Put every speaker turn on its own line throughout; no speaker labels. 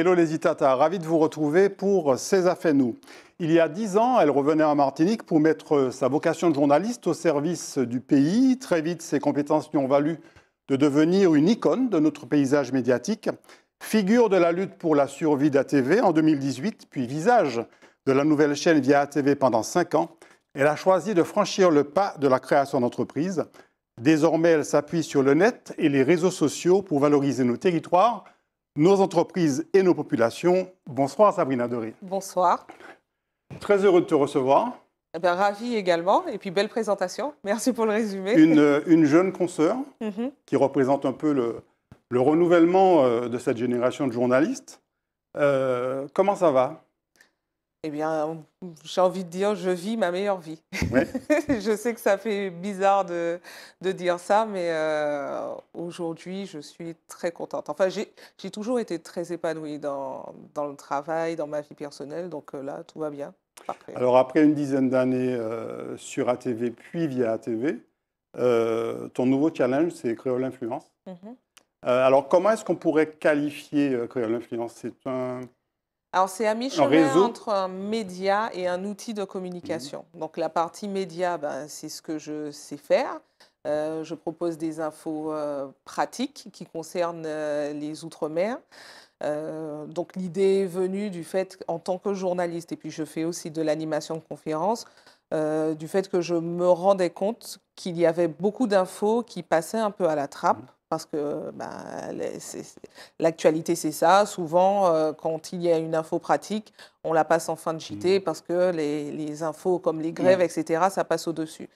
Hello les Itata, ravi de vous retrouver pour Ces affaires nous. Il y a dix ans, elle revenait en Martinique pour mettre sa vocation de journaliste au service du pays. Très vite, ses compétences lui ont valu de devenir une icône de notre paysage médiatique, figure de la lutte pour la survie d'ATV en 2018, puis visage de la nouvelle chaîne via ATV pendant cinq ans. Elle a choisi de franchir le pas de la création d'entreprise. Désormais, elle s'appuie sur le net et les réseaux sociaux pour valoriser nos territoires nos entreprises et nos populations. Bonsoir Sabrina Doré.
Bonsoir.
Très heureux de te recevoir.
Eh ben, ravi également, et puis belle présentation. Merci pour le résumé. Une,
euh, jeune consoeur mhm. qui représente un peu le, renouvellement euh, de cette génération de journalistes. Euh, comment ça va
eh bien, j'ai envie de dire, je vis ma meilleure vie. je sais que ça fait bizarre de, de dire ça, mais euh, aujourd'hui, je suis très contente. Enfin, j'ai toujours été très épanouie dans, dans, le travail, dans ma vie personnelle, donc euh, là, tout va bien.
Alors, après une dizaine d'années euh, sur ATV, puis via ATV, ton nouveau challenge, c'est Créole Influence. Mhm. alors, comment est-ce qu'on pourrait qualifier Créole Influence C'est un
alors, c'est à mi-chemin entre un média et un outil de communication. Mhm. Donc, la partie média, ben, c'est ce que je sais faire. Euh, je propose des infos euh, pratiques qui concernent euh, les Outre-mer. donc, l'idée est venue du fait, en tant que journaliste, et puis je fais aussi de l'animation de conférences, du fait que je me rendais compte qu'il y avait beaucoup d'infos qui passaient un peu à la trappe. Mhm parce que ben, l'actualité, c'est ça. Souvent, euh, quand il y a une info pratique, on la passe en fin de JT mmh. parce que les, infos comme les mmh. grèves, etc., ça passe au-dessus.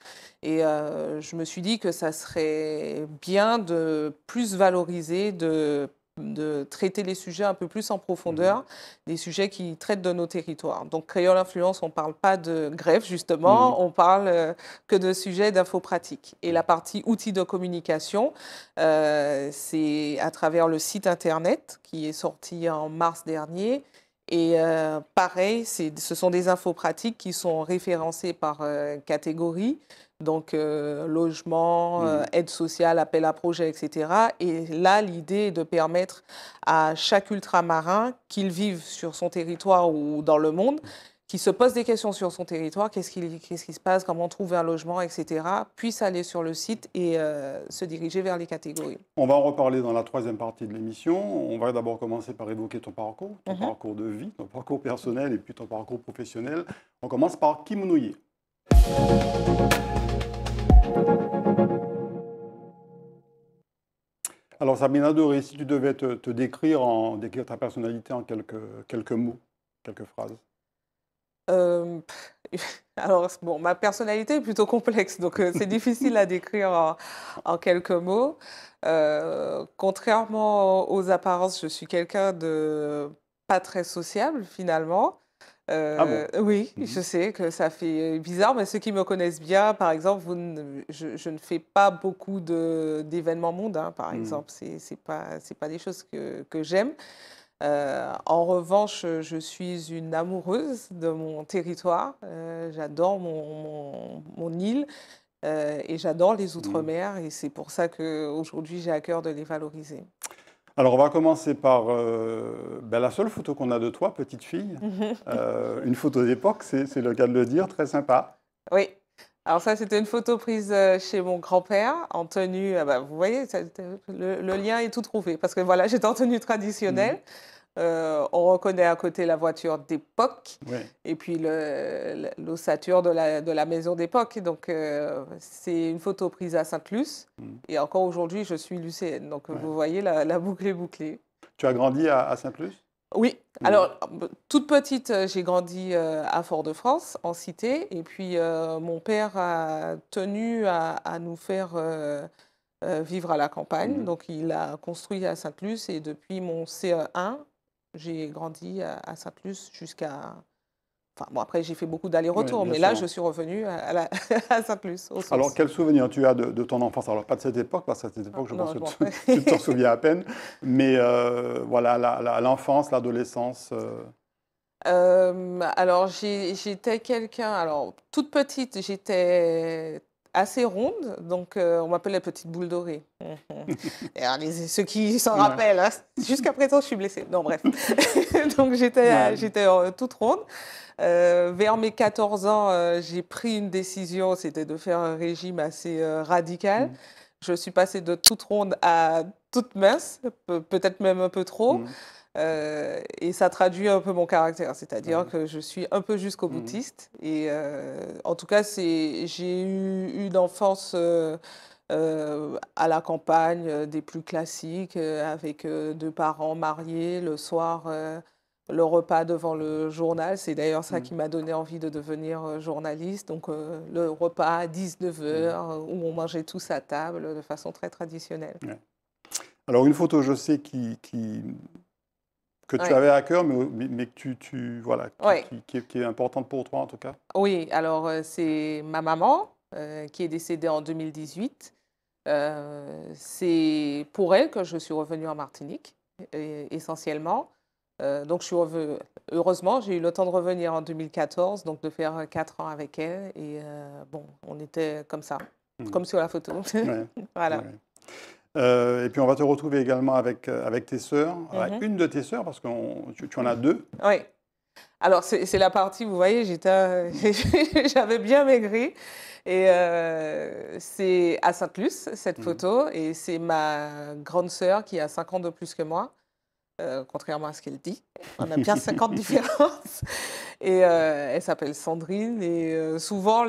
Et euh, je me suis dit que ça serait bien de plus valoriser, de de traiter les sujets un peu plus en profondeur, mhm. des sujets qui traitent de nos territoires. Donc Créole l'Influence, on ne parle pas de grève justement, mhm. on parle euh, que de sujets pratiques. Et mhm. la partie outils de communication, euh, c'est à travers le site internet qui est sorti en mars dernier. Et euh, pareil, ce sont des infos pratiques qui sont référencées par catégorie donc euh, logement, mmh. euh, aide sociale, appel à projet, etc. Et là, l'idée est de permettre à chaque ultramarin, qu'il vive sur son territoire ou dans le monde, qui se pose des questions sur son territoire, qu'est-ce qui, qui, se passe, comment trouver un logement, etc., puisse aller sur le site et euh, se diriger vers les catégories.
On va en reparler dans la troisième partie de l'émission. On va d'abord commencer par évoquer ton parcours, ton mhm. parcours de vie, ton parcours personnel et puis ton parcours professionnel. On commence par Kim Alors Sabine Adoré, si tu devais te, décrire, en, décrire ta personnalité en quelques, mots, quelques phrases.
Euh, alors, ma personnalité est plutôt complexe, donc euh, c'est difficile à décrire en, quelques mots. Euh, contrairement aux apparences, je suis quelqu'un de pas très sociable finalement. Ah euh, oui, mhm. je sais que ça fait euh, bizarre, mais ceux qui me connaissent bien, par exemple, vous je, ne fais pas beaucoup d'événements mondains, hein, par mhm. exemple. Ce n'est pas, pas des choses que, j'aime. Euh, en revanche, je suis une amoureuse de mon territoire. j'adore mon, île et j'adore les mhm. Outre-mer. Et c'est pour ça qu'aujourd'hui, j'ai à cœur de les valoriser.
Alors, on va commencer par euh, ben, la seule photo qu'on a de toi, petite fille. Euh, une photo d'époque, c'est le cas de le dire, très sympa.
Oui. Alors ça, c'était une photo prise euh, chez mon grand-père en tenue. Ah bah, vous voyez, le, lien est tout trouvé parce que voilà, j'étais en tenue traditionnelle. Mhm. Euh, on reconnaît à côté la voiture d'époque et puis l'ossature de la, maison d'époque. Donc, euh, c'est une photo prise à Sainte-Luce. Mm. Et encore aujourd'hui, je suis lucéenne. Donc, vous voyez, la, la, boucle est bouclée.
Tu as grandi à, à Sainte-Luce
Oui. Alors, toute petite, euh, j'ai grandi à Fort-de-France, en cité. Et puis, mon père a tenu à, nous faire vivre à la campagne. Mm. Donc, il a construit à Sainte-Luce. Et depuis mon CE1, j'ai grandi à, Saint-Plus jusqu'à. Enfin, bon, après, j'ai fait beaucoup d'allers-retours, mais là, je suis revenue à, Saint-Plus. Alors, quel
souvenir tu as de, ton enfance Alors, pas de cette époque, parce que cette époque, je ah, pense que tu t'en souviens à peine. Mais euh, voilà, l'enfance, l'adolescence. Euh.
Euh, alors, j'étais quelqu'un. Alors, toute petite, j'étais assez ronde, donc euh, on m'appelle la petite boule dorée. Et alors,
ceux qui s'en rappelle.
rappellent, hein, jusqu'à présent je suis blessée. Non, bref.
donc j'étais
j'étais euh, toute ronde. Euh, vers mes 14 ans, j'ai pris une décision, c'était de faire un régime assez radical. Mm. Je suis passée de toute ronde à toute mince, peut-être même un peu trop. Mm. Euh, et ça traduit un peu mon caractère, c'est-à-dire que je suis un peu jusqu'au boutiste. Mhm. Et euh, en tout cas, j'ai eu une enfance euh, à la campagne des plus classiques, avec deux parents mariés le soir. le repas devant le journal, c'est d'ailleurs ça mhm. qui m'a donné envie de devenir journaliste. Donc le repas à 19h, mhm. où on mangeait tous à table de façon très traditionnelle.
Alors une photo, je sais, qui que tu avais à cœur, mais, que tu, voilà, qui, est, importante pour toi en tout cas.
Oui, alors euh, c'est ma maman euh, qui est décédée en 2018. Euh, c'est pour elle que je suis revenue en Martinique essentiellement. donc je suis heureusement j'ai eu le temps de revenir en 2014, donc de faire quatre ans avec elle et bon on était comme ça, mmh. comme sur la photo. voilà.
Euh, et puis on va te retrouver également avec, euh, avec tes sœurs, mhm. une de tes sœurs, parce que tu, en as deux.
Oui. Alors c'est la partie, vous voyez, euh, j'avais bien maigri. Et c'est à Sainte-Luce, cette mhm. photo. Et c'est ma grande sœur qui a 5 ans de plus que moi, contrairement à ce qu'elle dit. On a bien 50 différences. Et euh, elle s'appelle Sandrine. Et euh, souvent,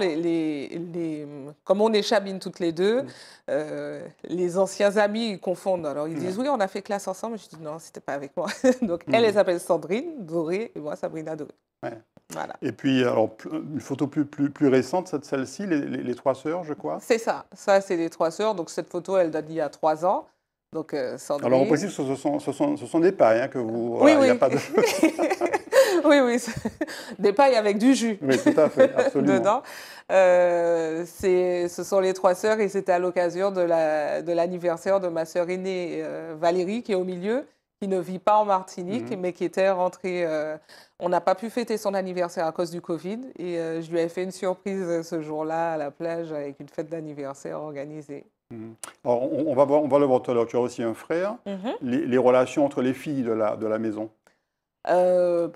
comme on est chabine toutes les deux, mm. euh, les anciens amis confondent. Alors ils disent oui, on a fait classe ensemble. Je dis non, c'était pas avec moi. donc elle, mm. elle s'appelle Sandrine Doré et moi Sabrina Doré. Voilà.
Et puis, alors, une photo plus, plus, plus récente, celle-ci, les, les, trois sœurs, je crois. C'est
ça, ça c'est les trois sœurs. Donc cette photo, elle date d'il y a trois ans. Euh, Alors, au principe,
ce sont, ce sont, des pailles hein, que vous. Oui, oui. a pas
oui, oui. Des pailles avec du jus. Mais tout fait, Dedans. Euh, ce sont les trois sœurs et c'était à l'occasion de l'anniversaire la, de, de, ma sœur aînée euh, Valérie, qui est au milieu, qui ne vit pas en Martinique, mhm. mais qui était rentrée. on n'a pas pu fêter son anniversaire à cause du Covid et je lui ai fait une surprise ce jour-là à la plage avec une fête d'anniversaire organisée.
Mhm. on, va voir, on va le voir tout à l'heure. Tu as aussi un frère. Mhm. les, relations entre les filles de la, de la maison
euh,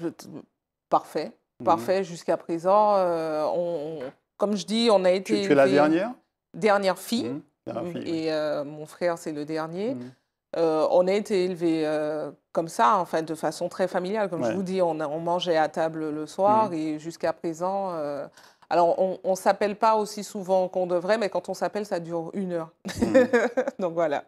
Parfait. Mhm. Parfait. Jusqu'à présent, euh, on, comme je dis, on a été. Tu, tu es la dernière Dernière fille. et euh, mon frère, c'est le dernier. on a été élevés comme ça, en fait, de façon très familiale. Comme je vous dis, on, on mangeait à table le soir et jusqu'à présent. Alors, on, ne s'appelle pas aussi souvent qu'on devrait, mais quand on s'appelle, ça dure une heure. Mm. donc voilà.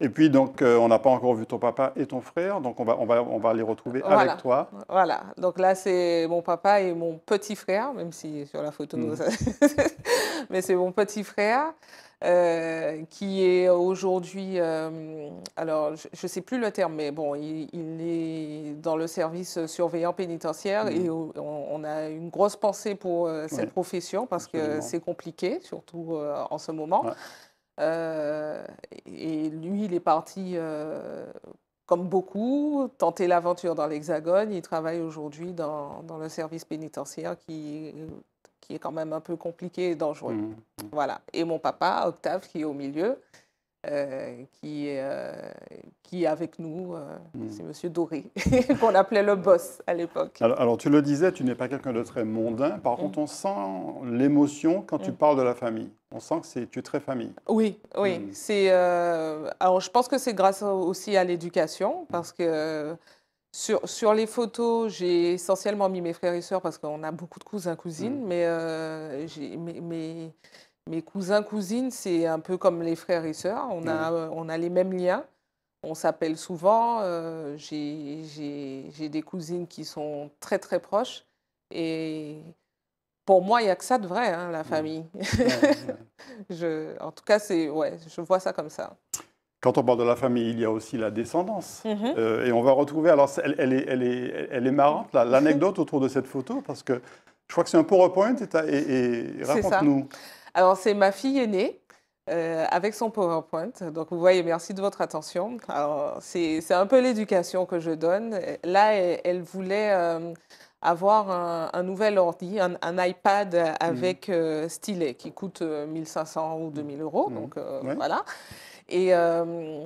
Et puis, donc, euh, on n'a pas encore vu ton papa et ton frère, donc on va, on va, les retrouver avec toi.
Voilà, donc là, c'est mon papa et mon petit frère, même si sur la photo, mm. mais c'est mon petit frère. Euh, qui est aujourd'hui, euh, alors je ne sais plus le terme, mais bon, il, est dans le service surveillant pénitentiaire mm. et on, a une grosse pensée pour euh, cette profession parce que c'est compliqué, surtout en ce moment. et lui, il est parti comme beaucoup, tenter l'aventure dans l'Hexagone. Il travaille aujourd'hui dans, dans, le service pénitentiaire qui qui est quand même un peu compliqué et dangereux. Mmh, mmh. Voilà. Et mon papa, Octave, qui est au milieu, euh, qui, euh, qui est avec nous, euh, mmh. c'est Monsieur Doré, qu'on appelait le boss à l'époque.
Alors, tu le disais, tu n'es pas quelqu'un de très mondain. Par contre, on sent l'émotion quand tu parles de la famille. On sent que c'est tu es très famille.
Oui, oui. C'est alors je pense que c'est grâce aussi à l'éducation parce que sur, les photos, j'ai essentiellement mis mes frères et sœurs parce qu'on a beaucoup de cousins, cousines, mm. mais euh, mes, cousins, cousines, c'est un peu comme les frères et sœurs. On, a, mm. euh, les mêmes liens. On s'appelle souvent. Euh, j'ai des cousines qui sont très, très proches. Et pour moi, il n'y a que ça de vrai, hein, la mm. famille. en tout cas, ouais, je vois ça comme ça.
Quand on parle de la famille, il y a aussi la descendance. Mhm. Euh, et on va retrouver, alors elle, est, elle, est, elle est, marrante, l'anecdote autour de cette photo, parce que je crois que c'est un PowerPoint, et, et, raconte-nous.
Alors c'est ma fille aînée, euh, avec son PowerPoint. Donc, vous voyez, merci de votre attention. Alors, C'est un peu l'éducation que je donne. Là, elle, voulait euh, avoir un, nouvel ordi, un, iPad mhm. avec stylet qui coûte 1500 ou 2000 euros. Mhm. Donc, voilà. Et euh,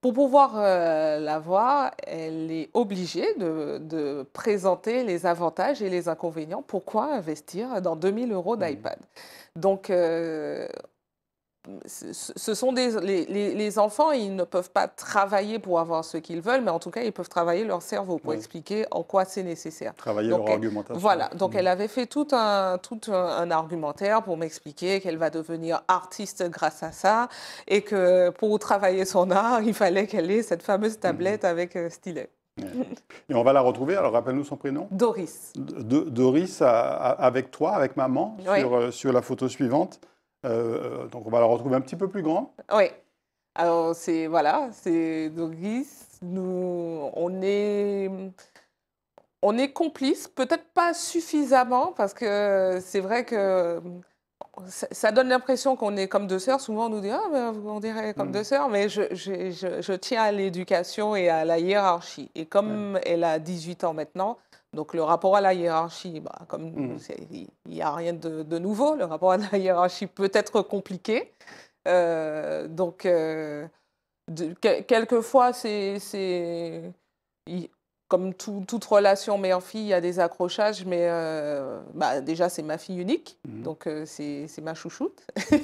pour pouvoir euh, la voir, elle est obligée de, présenter les avantages et les inconvénients. Pourquoi investir dans 2000 euros mmh. d'iPad Donc, euh, ce sont les, enfants, ils ne peuvent pas travailler pour avoir ce qu'ils veulent, mais en tout cas, ils peuvent travailler leur cerveau pour expliquer en quoi c'est nécessaire. Travailler donc, leur argumentation. Voilà, donc mm. elle avait fait tout un, tout un, argumentaire pour m'expliquer qu'elle va devenir artiste grâce à ça, et que pour travailler son art, il fallait qu'elle ait cette fameuse tablette mm-hmm. avec euh, stylet.
Et on va la retrouver, alors rappelle-nous son prénom. Doris. Doris, avec toi, avec maman, euh, sur la photo suivante. Euh, euh, donc on va la retrouver un petit peu plus grand.
Oui. Alors c'est voilà, c'est Doris. Nous, on est on est complices, peut-être pas suffisamment parce que c'est vrai que ça, donne l'impression qu'on est comme deux sœurs. Souvent, on nous dit ah, ben, on dirait comme hmm. deux sœurs, mais je, je, je, tiens à l'éducation et à la hiérarchie. Et comme hmm. elle a 18 ans maintenant, donc le rapport à la hiérarchie, bah, comme mm. il n'y a rien de, nouveau, le rapport à la hiérarchie peut être compliqué. Euh, donc, euh, quelquefois, c'est comme toute relation en fille il y a des accrochages, mais euh, bah, déjà, c'est ma fille unique, mhm. donc euh, c'est ma chouchoute.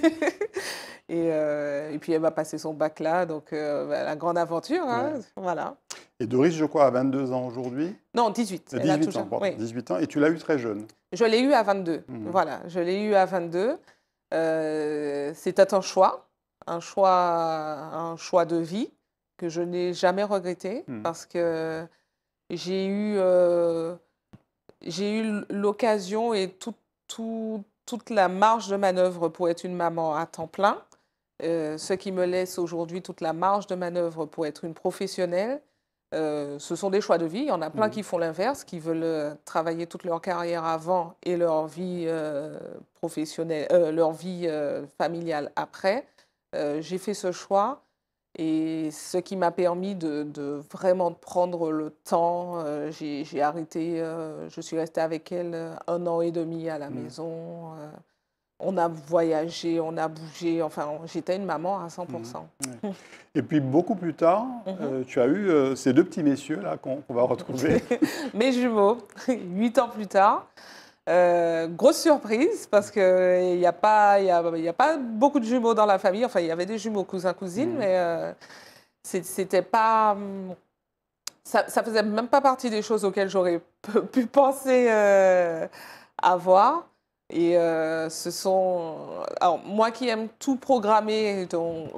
Euh, et, puis, elle va passer son bac là, donc bah, la grande aventure. Hein. voilà.
Et Doris, je crois, à 22 ans aujourd'hui Non, 18. 18, elle a ans, oui. ans, et tu l'as eu très jeune
Je l'ai eu à 22, mhm. voilà, je l'ai eu à 22. C'était un choix, un choix, un choix de vie que je n'ai jamais regretté, mhm. parce que j'ai eu, euh, j'ai eu l'occasion et toute la marge de manœuvre pour être une maman à temps plein, euh, ce qui me laisse aujourd'hui toute la marge de manœuvre pour être une professionnelle. Euh, ce sont des choix de vie. Il y en a plein mmh. qui font l'inverse, qui veulent travailler toute leur carrière avant et leur vie professionnelle, leur vie familiale après. J'ai fait ce choix. Et ce qui m'a permis de, de, vraiment prendre le temps, euh, j'ai arrêté, euh, je suis restée avec elle euh, un an et demi à la mmh. maison. on a voyagé, on a bougé, enfin j'étais une maman à 100%. Mmh.
Et puis beaucoup plus tard, mmh. tu as eu ces deux petits messieurs là qu'on va retrouver.
Mes jumeaux, huit ans plus tard. Euh, grosse surprise parce qu'il n'y euh, a, pas, y a, a pas beaucoup de jumeaux dans la famille. Enfin, il y avait des jumeaux cousins-cousines, mm. mais euh, c'était pas. Hum, ça, ça faisait même pas partie des choses auxquelles j'aurais pu penser avoir. Et euh, ce sont. Alors, moi qui aime tout programmer, donc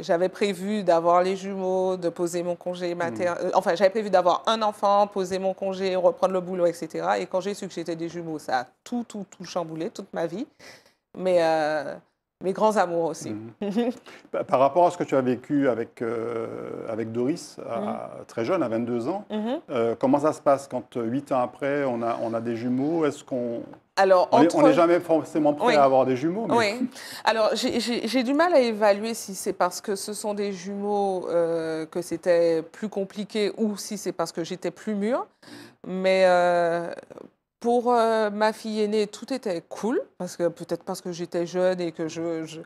j'avais prévu d'avoir les jumeaux, de poser mon congé hmm. maternel. Euh, enfin, j'avais prévu d'avoir un enfant, poser mon congé, reprendre le boulot, etc. Et quand j'ai su que j'étais des jumeaux, ça a tout, tout, tout chamboulé, toute ma vie. Mais. Euh, mes grands amours aussi. Mhm.
Par rapport à ce que tu as vécu avec, euh, avec Doris, mhm. très jeune, à 22 ans, mhm. euh, comment ça se passe quand euh, huit ans après, on a, on a des jumeaux Est-ce qu'on...
Alors, On n'est jamais
forcément prêt à avoir des jumeaux. Oui.
Alors, j'ai du mal à évaluer si c'est parce que ce sont des jumeaux que c'était plus compliqué ou si c'est parce que j'étais plus mûre. Mais pour euh, ma fille aînée, tout était cool, parce que peut-être parce que j'étais jeune et que je, je,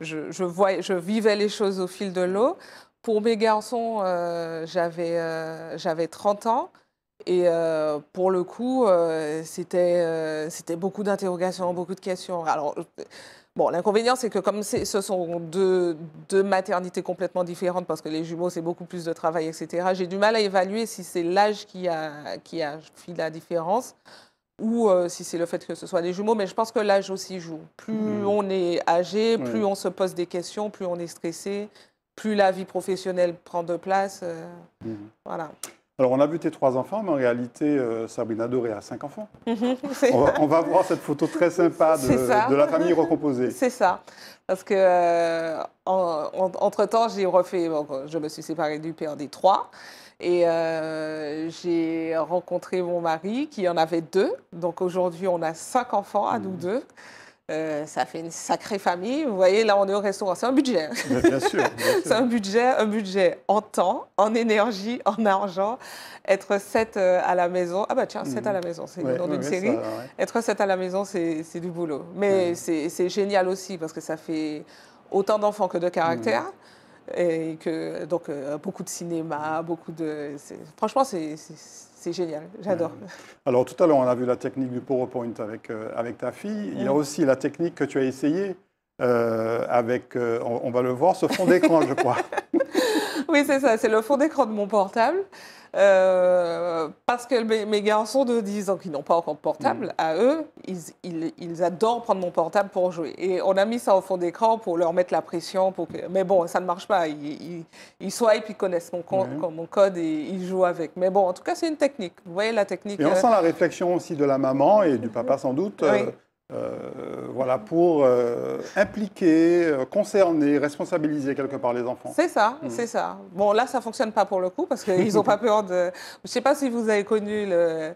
je, je, voyais, je vivais les choses au fil de l'eau. Pour mes garçons, euh, j'avais euh, j'avais 30 ans. Et pour le coup, c'était c'était beaucoup d'interrogations, beaucoup de questions. Alors, bon, l'inconvénient, c'est que comme ce sont deux, deux, maternités complètement différentes, parce que les jumeaux, c'est beaucoup plus de travail, etc., j'ai du mal à évaluer si c'est l'âge qui a, qui a fait la différence ou euh, si c'est le fait que ce soit des jumeaux, mais je pense que l'âge aussi joue. Plus mm. on est âgé, plus on se pose des questions, plus on est stressé, plus la vie professionnelle prend de place. Euh, mm-hmm. Voilà.
Alors, on a vu tes trois enfants, mais en réalité, euh, Sabrina Doré a cinq enfants.
on,
va, voir cette photo très sympa de, la famille recomposée. C'est
ça. Parce que, entre-temps, j'ai refait. je me suis séparée du père des trois. Et euh, j'ai rencontré mon mari qui en avait deux. Donc aujourd'hui, on a cinq enfants à nous mmh. deux. Euh, ça fait une sacrée famille. Vous voyez, là, on est au restaurant. C'est un budget. Bien, sûr. c'est un budget, un budget en temps, en énergie, en argent. Être sept euh, à la maison. Ah bah tiens, sept à mmh. la maison, c'est ouais, le nom d'une série. Être sept à la maison, c'est du boulot. Mais mmh. c'est génial aussi parce que ça fait autant d'enfants que de caractères et que donc euh, beaucoup de cinéma, beaucoup de franchement c'est génial, j'adore.
Alors tout à l'heure on a vu la technique du PowerPoint avec euh, avec ta fille. Il y a aussi la technique que tu as essayée euh, avec on, va le voir ce fond d'écran je crois.
oui c'est ça, c'est le fond d'écran de mon portable. Euh, parce que mes, garçons de 10 ans qui n'ont pas encore de portable, mm. à eux, ils, adorent prendre mon portable pour jouer. Et on a mis ça au fond d'écran pour leur mettre la pression. Pour que... Mais bon, ça ne marche pas. Ils, ils, ils ils connaissent mon, mon, code et ils jouent avec. Mais bon, en tout cas, c'est une technique. Vous voyez la technique. Et on euh, sent la
réflexion aussi de la maman et du papa mm. sans doute. Oui. Euh, euh, voilà, pour euh, impliquer, euh, concerner, responsabiliser quelque part les enfants.
C'est ça, hmm. c'est ça. Bon, là, ça ne fonctionne pas pour le coup parce qu'ils n'ont pas peur de... Je ne sais pas si vous avez connu le...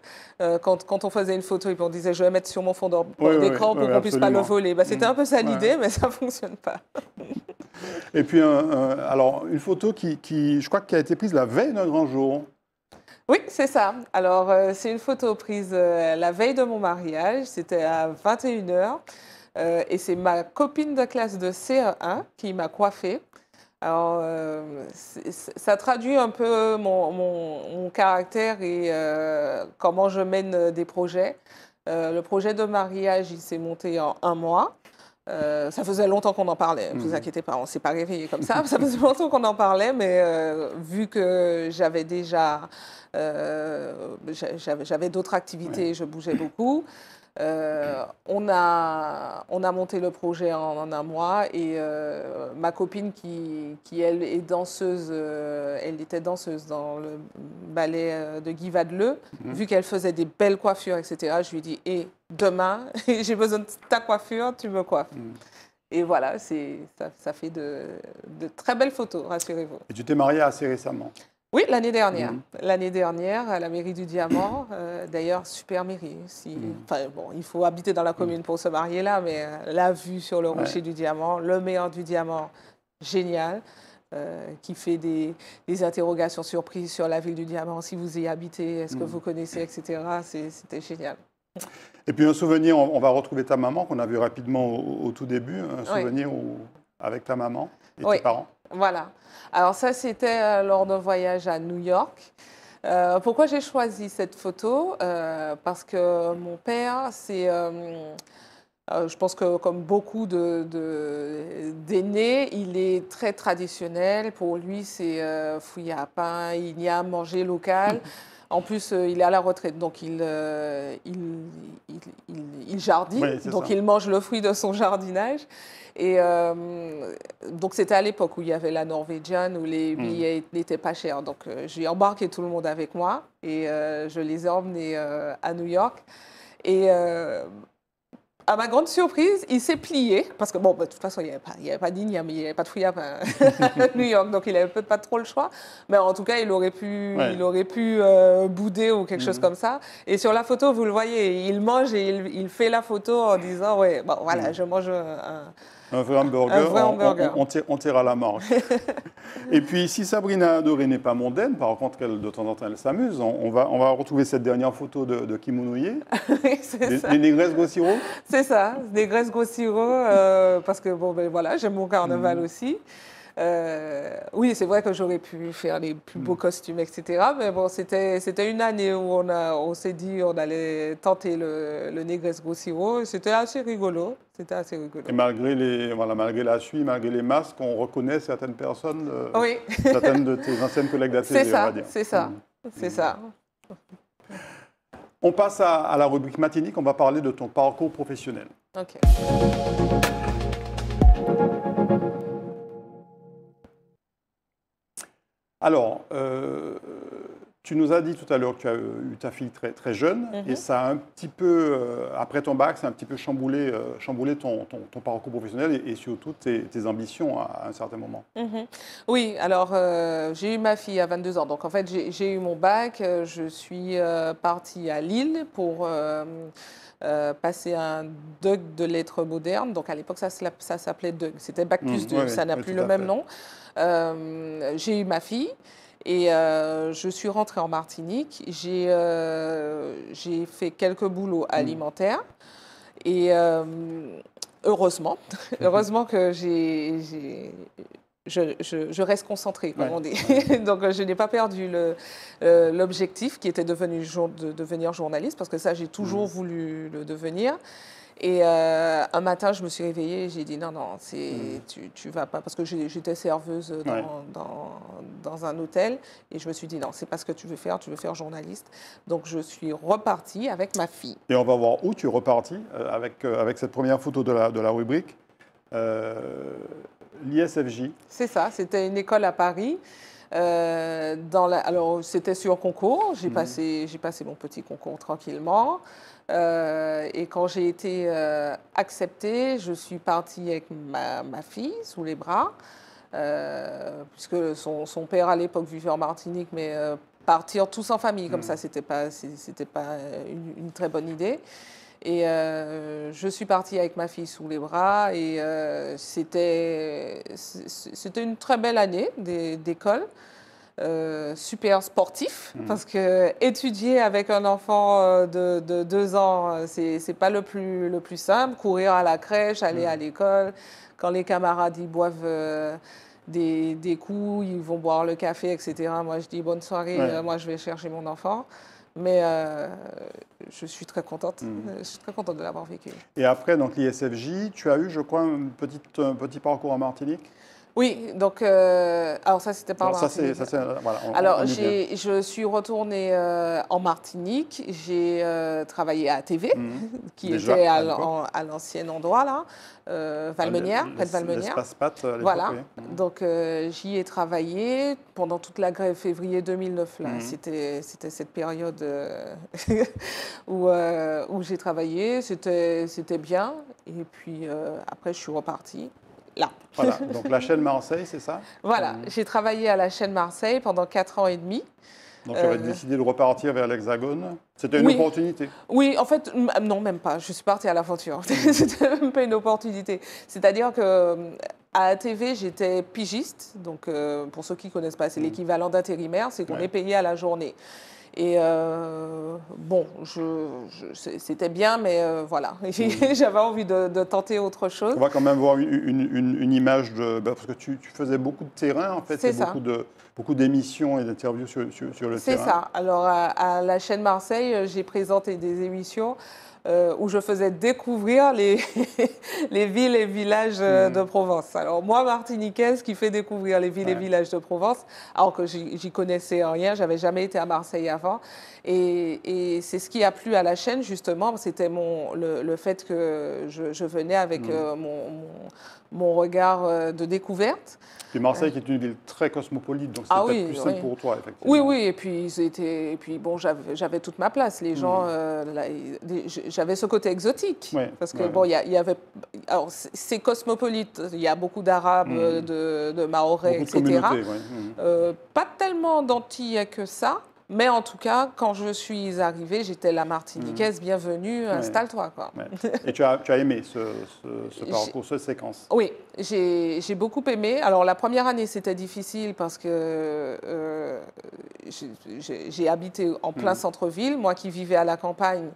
quand, on faisait une photo et puis on disait je vais mettre sur mon fond d'écran pour qu'on ne puisse pas le voler. Bah, c'était un peu ça l'idée, mais ça ne fonctionne pas.
et puis, alors, une photo qui, je crois, qui a été prise la veille d'un grand jour.
Oui, c'est ça. Alors, euh, c'est une photo prise euh, la veille de mon mariage, c'était à 21h, euh, et c'est ma copine de classe de CE1 qui m'a coiffée. Alors, ça traduit un peu mon caractère et comment je mène des projets. le projet de mariage, il s'est monté en un mois. Euh, ça faisait longtemps qu'on en parlait, ne vous mhm. inquiétez pas, on ne s'est pas réveillé comme ça. ça faisait longtemps qu'on en parlait, mais euh, vu que j'avais déjà euh, j'avais d'autres activités, je bougeais beaucoup, euh, on, a, monté le projet en, un mois et euh, ma copine qui, elle est danseuse, euh, elle était danseuse dans le ballet de Guy Vadeleu, mhm. vu qu'elle faisait des belles coiffures, etc., je lui ai et eh, demain, j'ai besoin de ta coiffure, tu me coiffes. Mhm. Et voilà, ça, ça fait de, de, très belles photos, rassurez-vous.
Et tu t'es mariée assez récemment
oui, l'année dernière. Mm. L'année dernière, à la mairie du Diamant. Euh, d'ailleurs, super mairie. Mm. bon, il faut habiter dans la mm. commune pour se marier là, mais euh, la vue sur le rocher du Diamant, le meilleur du Diamant, génial. Euh, qui fait des, interrogations surprises sur la ville du Diamant, si vous y habitez, est-ce que vous connaissez, etc. C'était génial.
Et puis un souvenir, on, va retrouver ta maman qu'on a vu rapidement au, tout début, un souvenir avec ta maman et tes parents.
Voilà. Alors ça, c'était euh, lors d'un voyage à New York. Euh, pourquoi j'ai choisi cette photo euh, Parce que mon père, c'est... je pense que comme beaucoup d'aînés, d'aînés, il est très traditionnel. Pour lui, c'est fouiller à pain, il y a manger local. En plus, euh, il est à la retraite, donc il, euh, il, il, jardine, donc il mange le fruit de son jardinage. Et euh, donc c'était à l'époque où il y avait la Norvégienne, où les hmm. billets n'étaient pas chers. Donc j'ai embarqué tout le monde avec moi et je les ai emmenés à New York. Et à ma grande surprise, il s'est plié, parce que bon, de toute façon, il n'y avait, pas digne, il n'y avait pas de hein, Fouillap à euh, New York, donc il n'avait peut-être pas trop le choix. Mais en tout cas, il aurait pu, il aurait pu euh, bouder ou quelque chose mhm. comme ça. Et sur la photo, vous le voyez, il mange et il, fait la photo en disant, ouais, bon, voilà, mhm. je mange euh, un
un vrai hamburger, On, on, à la marge. et puis, si Sabrina Doré n'est pas mondaine, par contre, elle, de temps en temps, elle s'amuse, on, va, on va retrouver cette dernière photo de, de
Oui, c'est ça. des négresses Grossiro C'est ça, négresses Grossiro, euh, parce que, bon, ben voilà, j'aime mon carnaval mhm. aussi. Euh, oui, c'est vrai que j'aurais pu faire les plus beaux hmm. costumes, etc. Mais bon, c'était une année où on, a, on s'est dit on allait tenter le, le gros Grossiro. C'était assez rigolo. C'était assez rigolo. Et malgré,
les, voilà, malgré la suie, malgré les masques, on reconnaît certaines personnes, euh, oui. certaines de tes anciennes collègues d'ATV. on va C'est ça, hmm. c'est ça. On passe à, à, la rubrique matinique. On va parler de ton parcours professionnel.
OK.
Alors, euh, tu nous as dit tout à l'heure que tu as euh, eu ta fille très, très jeune et mhm. ça a un petit peu, euh, après ton bac, ça a un petit peu chamboulé, euh, chamboulé ton, parcours professionnel et, surtout tes, ambitions à, un certain moment.
Mhm. Oui, alors j'ai eu ma fille à 22 ans. Donc en fait, j'ai eu mon bac. Je suis partie à Lille pour passer un DUG de lettres modernes. Donc à l'époque, ça, s'appelait DUG. C'était Bac plus mhm. ça n'a plus le même nom. j'ai eu ma fille. Et euh, je suis rentrée en Martinique. J'ai euh, fait quelques boulots mm. alimentaires. Et euh, heureusement, heureusement que j'ai je, reste concentrée, comme on dit. Donc, je n'ai pas perdu l'objectif qui était devenu, de devenir journaliste, parce que ça, j'ai toujours mm. voulu le devenir. Et euh, un matin, je me suis réveillée et j'ai dit non, non, mm. tu ne vas pas. Parce que j'étais serveuse dans, dans, un hôtel. Et je me suis dit non, c'est pas ce que tu veux faire, tu veux faire journaliste. Donc je suis repartie avec ma fille.
Et on va voir où tu es repartie euh, avec, euh, avec cette première photo de la, de la rubrique. L'ISFJ.
C'est ça, c'était une école à Paris. dans la, alors c'était sur concours, j'ai mm. passé j'ai passé mon petit concours tranquillement. Euh, et quand j'ai été euh, acceptée, je suis partie avec ma, fille sous les bras, euh, puisque son, père à l'époque vivait en Martinique, mais partir tous en famille comme hmm. ça, c'était pas, c'était pas une, très bonne idée. Et je suis partie avec ma fille sous les bras et c'était, c'était une très belle année d'école. Euh, super sportif, mm. parce que étudier avec un enfant euh, de, deux ans, euh, c'est n'est pas le plus, le plus simple. Courir à la crèche, aller mm. à l'école, quand les camarades ils boivent des, coups, ils vont boire le café, etc. Moi, je dis bonne soirée, moi, je vais chercher mon enfant. Mais je suis très contente. Mm. Je suis très contente de l'avoir vécu.
Et après, donc l'ISFJ, tu as eu, je crois, un petit, un petit parcours en Martinique
oui, donc, euh, alors ça, c'était pas alors, ça, c'est, ça, c'est, euh, voilà, alors, j'ai, je suis retournée euh, en Martinique, j'ai travaillé à TV, mhm. qui était à, l'ancien endroit, là, Valmenière, près de Valmenière. Pat, voilà, mhm. donc j'y ai travaillé pendant toute la grève février 2009, là. Mhm. C'était, c'était cette période où, où j'ai travaillé, c'était, c'était bien, et puis après, je suis repartie.
Voilà, donc la chaîne Marseille, c'est ça Voilà, mmh.
j'ai travaillé à la chaîne Marseille pendant 4 ans et demi. Donc, tu avais euh, décidé
de repartir vers l'Hexagone C'était une opportunité
Oui, en fait, non, même pas. Je suis partie à l'aventure. Mmh. C'était même pas une opportunité. C'est-à-dire que à ATV, j'étais pigiste. Donc, euh, pour ceux qui ne connaissent pas, c'est mmh. l'équivalent d'intérimaire, c'est qu'on est payé à la journée. Et euh, bon, je, c'était bien, mais euh, voilà, mm. j'avais envie de, tenter autre chose.
On va quand même voir une, image de. Bah, parce que tu, faisais beaucoup de terrain, en fait, beaucoup de beaucoup d'émissions et d'interviews sur, le terrain. C'est ça.
Alors, à, la chaîne Marseille, euh, j'ai présenté des émissions. Euh, où je faisais découvrir les, villes et villages euh, hmm. de Provence. Alors moi, martiniquaise, qui fait découvrir les villes et villages de Provence, alors que j'y connaissais rien, j'avais jamais été à Marseille avant. Et, c'est ce qui a plu à la chaîne, justement, c'était le, le fait que je, venais avec hmm. euh, mon mon regard euh, de découverte.
Et Marseille qui est une ville très cosmopolite, donc c'était ah plus simple pour toi, effectivement.
Oui, oui, et puis, et puis bon, j'avais toute ma place. Les gens, euh, j'avais ce côté exotique. parce que bon, il y, avait. Alors, c'est cosmopolite, il y a beaucoup d'Arabes, mm. de, de etc. Mm. Euh, pas tellement d'Antilles que ça. Mais en tout cas, quand je suis arrivée, j'étais la Martiniquaise, mmh. bienvenue, installe-toi.
Et tu as, tu aimé ce, ce, parcours, cette séquence
Oui, j'ai beaucoup aimé. Alors la première année, c'était difficile parce que euh, j'ai habité en plein mmh. centre-ville, moi qui vivais à la campagne.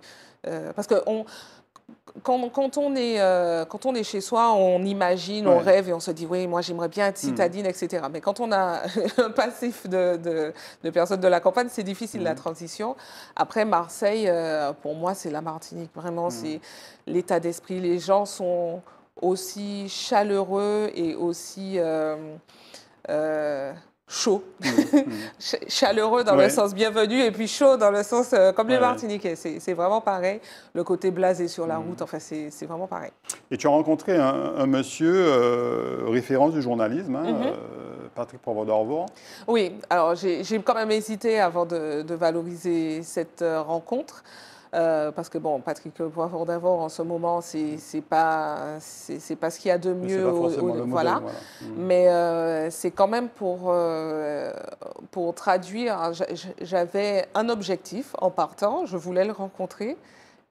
Euh, parce que on, quand, quand, on est, euh, quand on est chez soi, on imagine, on rêve et on se dit oui, moi j'aimerais bien être hmm. citadine, etc. Mais quand on a un passif de, de, de, personnes de la campagne, c'est difficile la hmm. transition. Après, Marseille, euh, pour moi, c'est la Martinique. Vraiment, hmm. c'est l'état d'esprit. Les gens sont aussi chaleureux et aussi. Euh, chaud, mm, mm. chaleureux dans le sens bienvenu et puis chaud dans le sens euh, comme les Martiniquais. C'est vraiment pareil. Le côté blasé sur la mm. route, enfin, c'est vraiment pareil.
Et tu as rencontré un, monsieur, euh, référence du journalisme, hein, mm-hmm. euh, Patrick Pauvre
Oui, alors j'ai quand même hésité avant de, de valoriser cette euh, rencontre. Euh, parce que, bon, Patrick Poivre d'avant, en ce moment, c'est mm. pas, c'est pas ce qu'il y a de mieux. voilà. Mais c'est quand même pour, euh, pour traduire. Hein, j'avais un objectif en partant, je voulais le rencontrer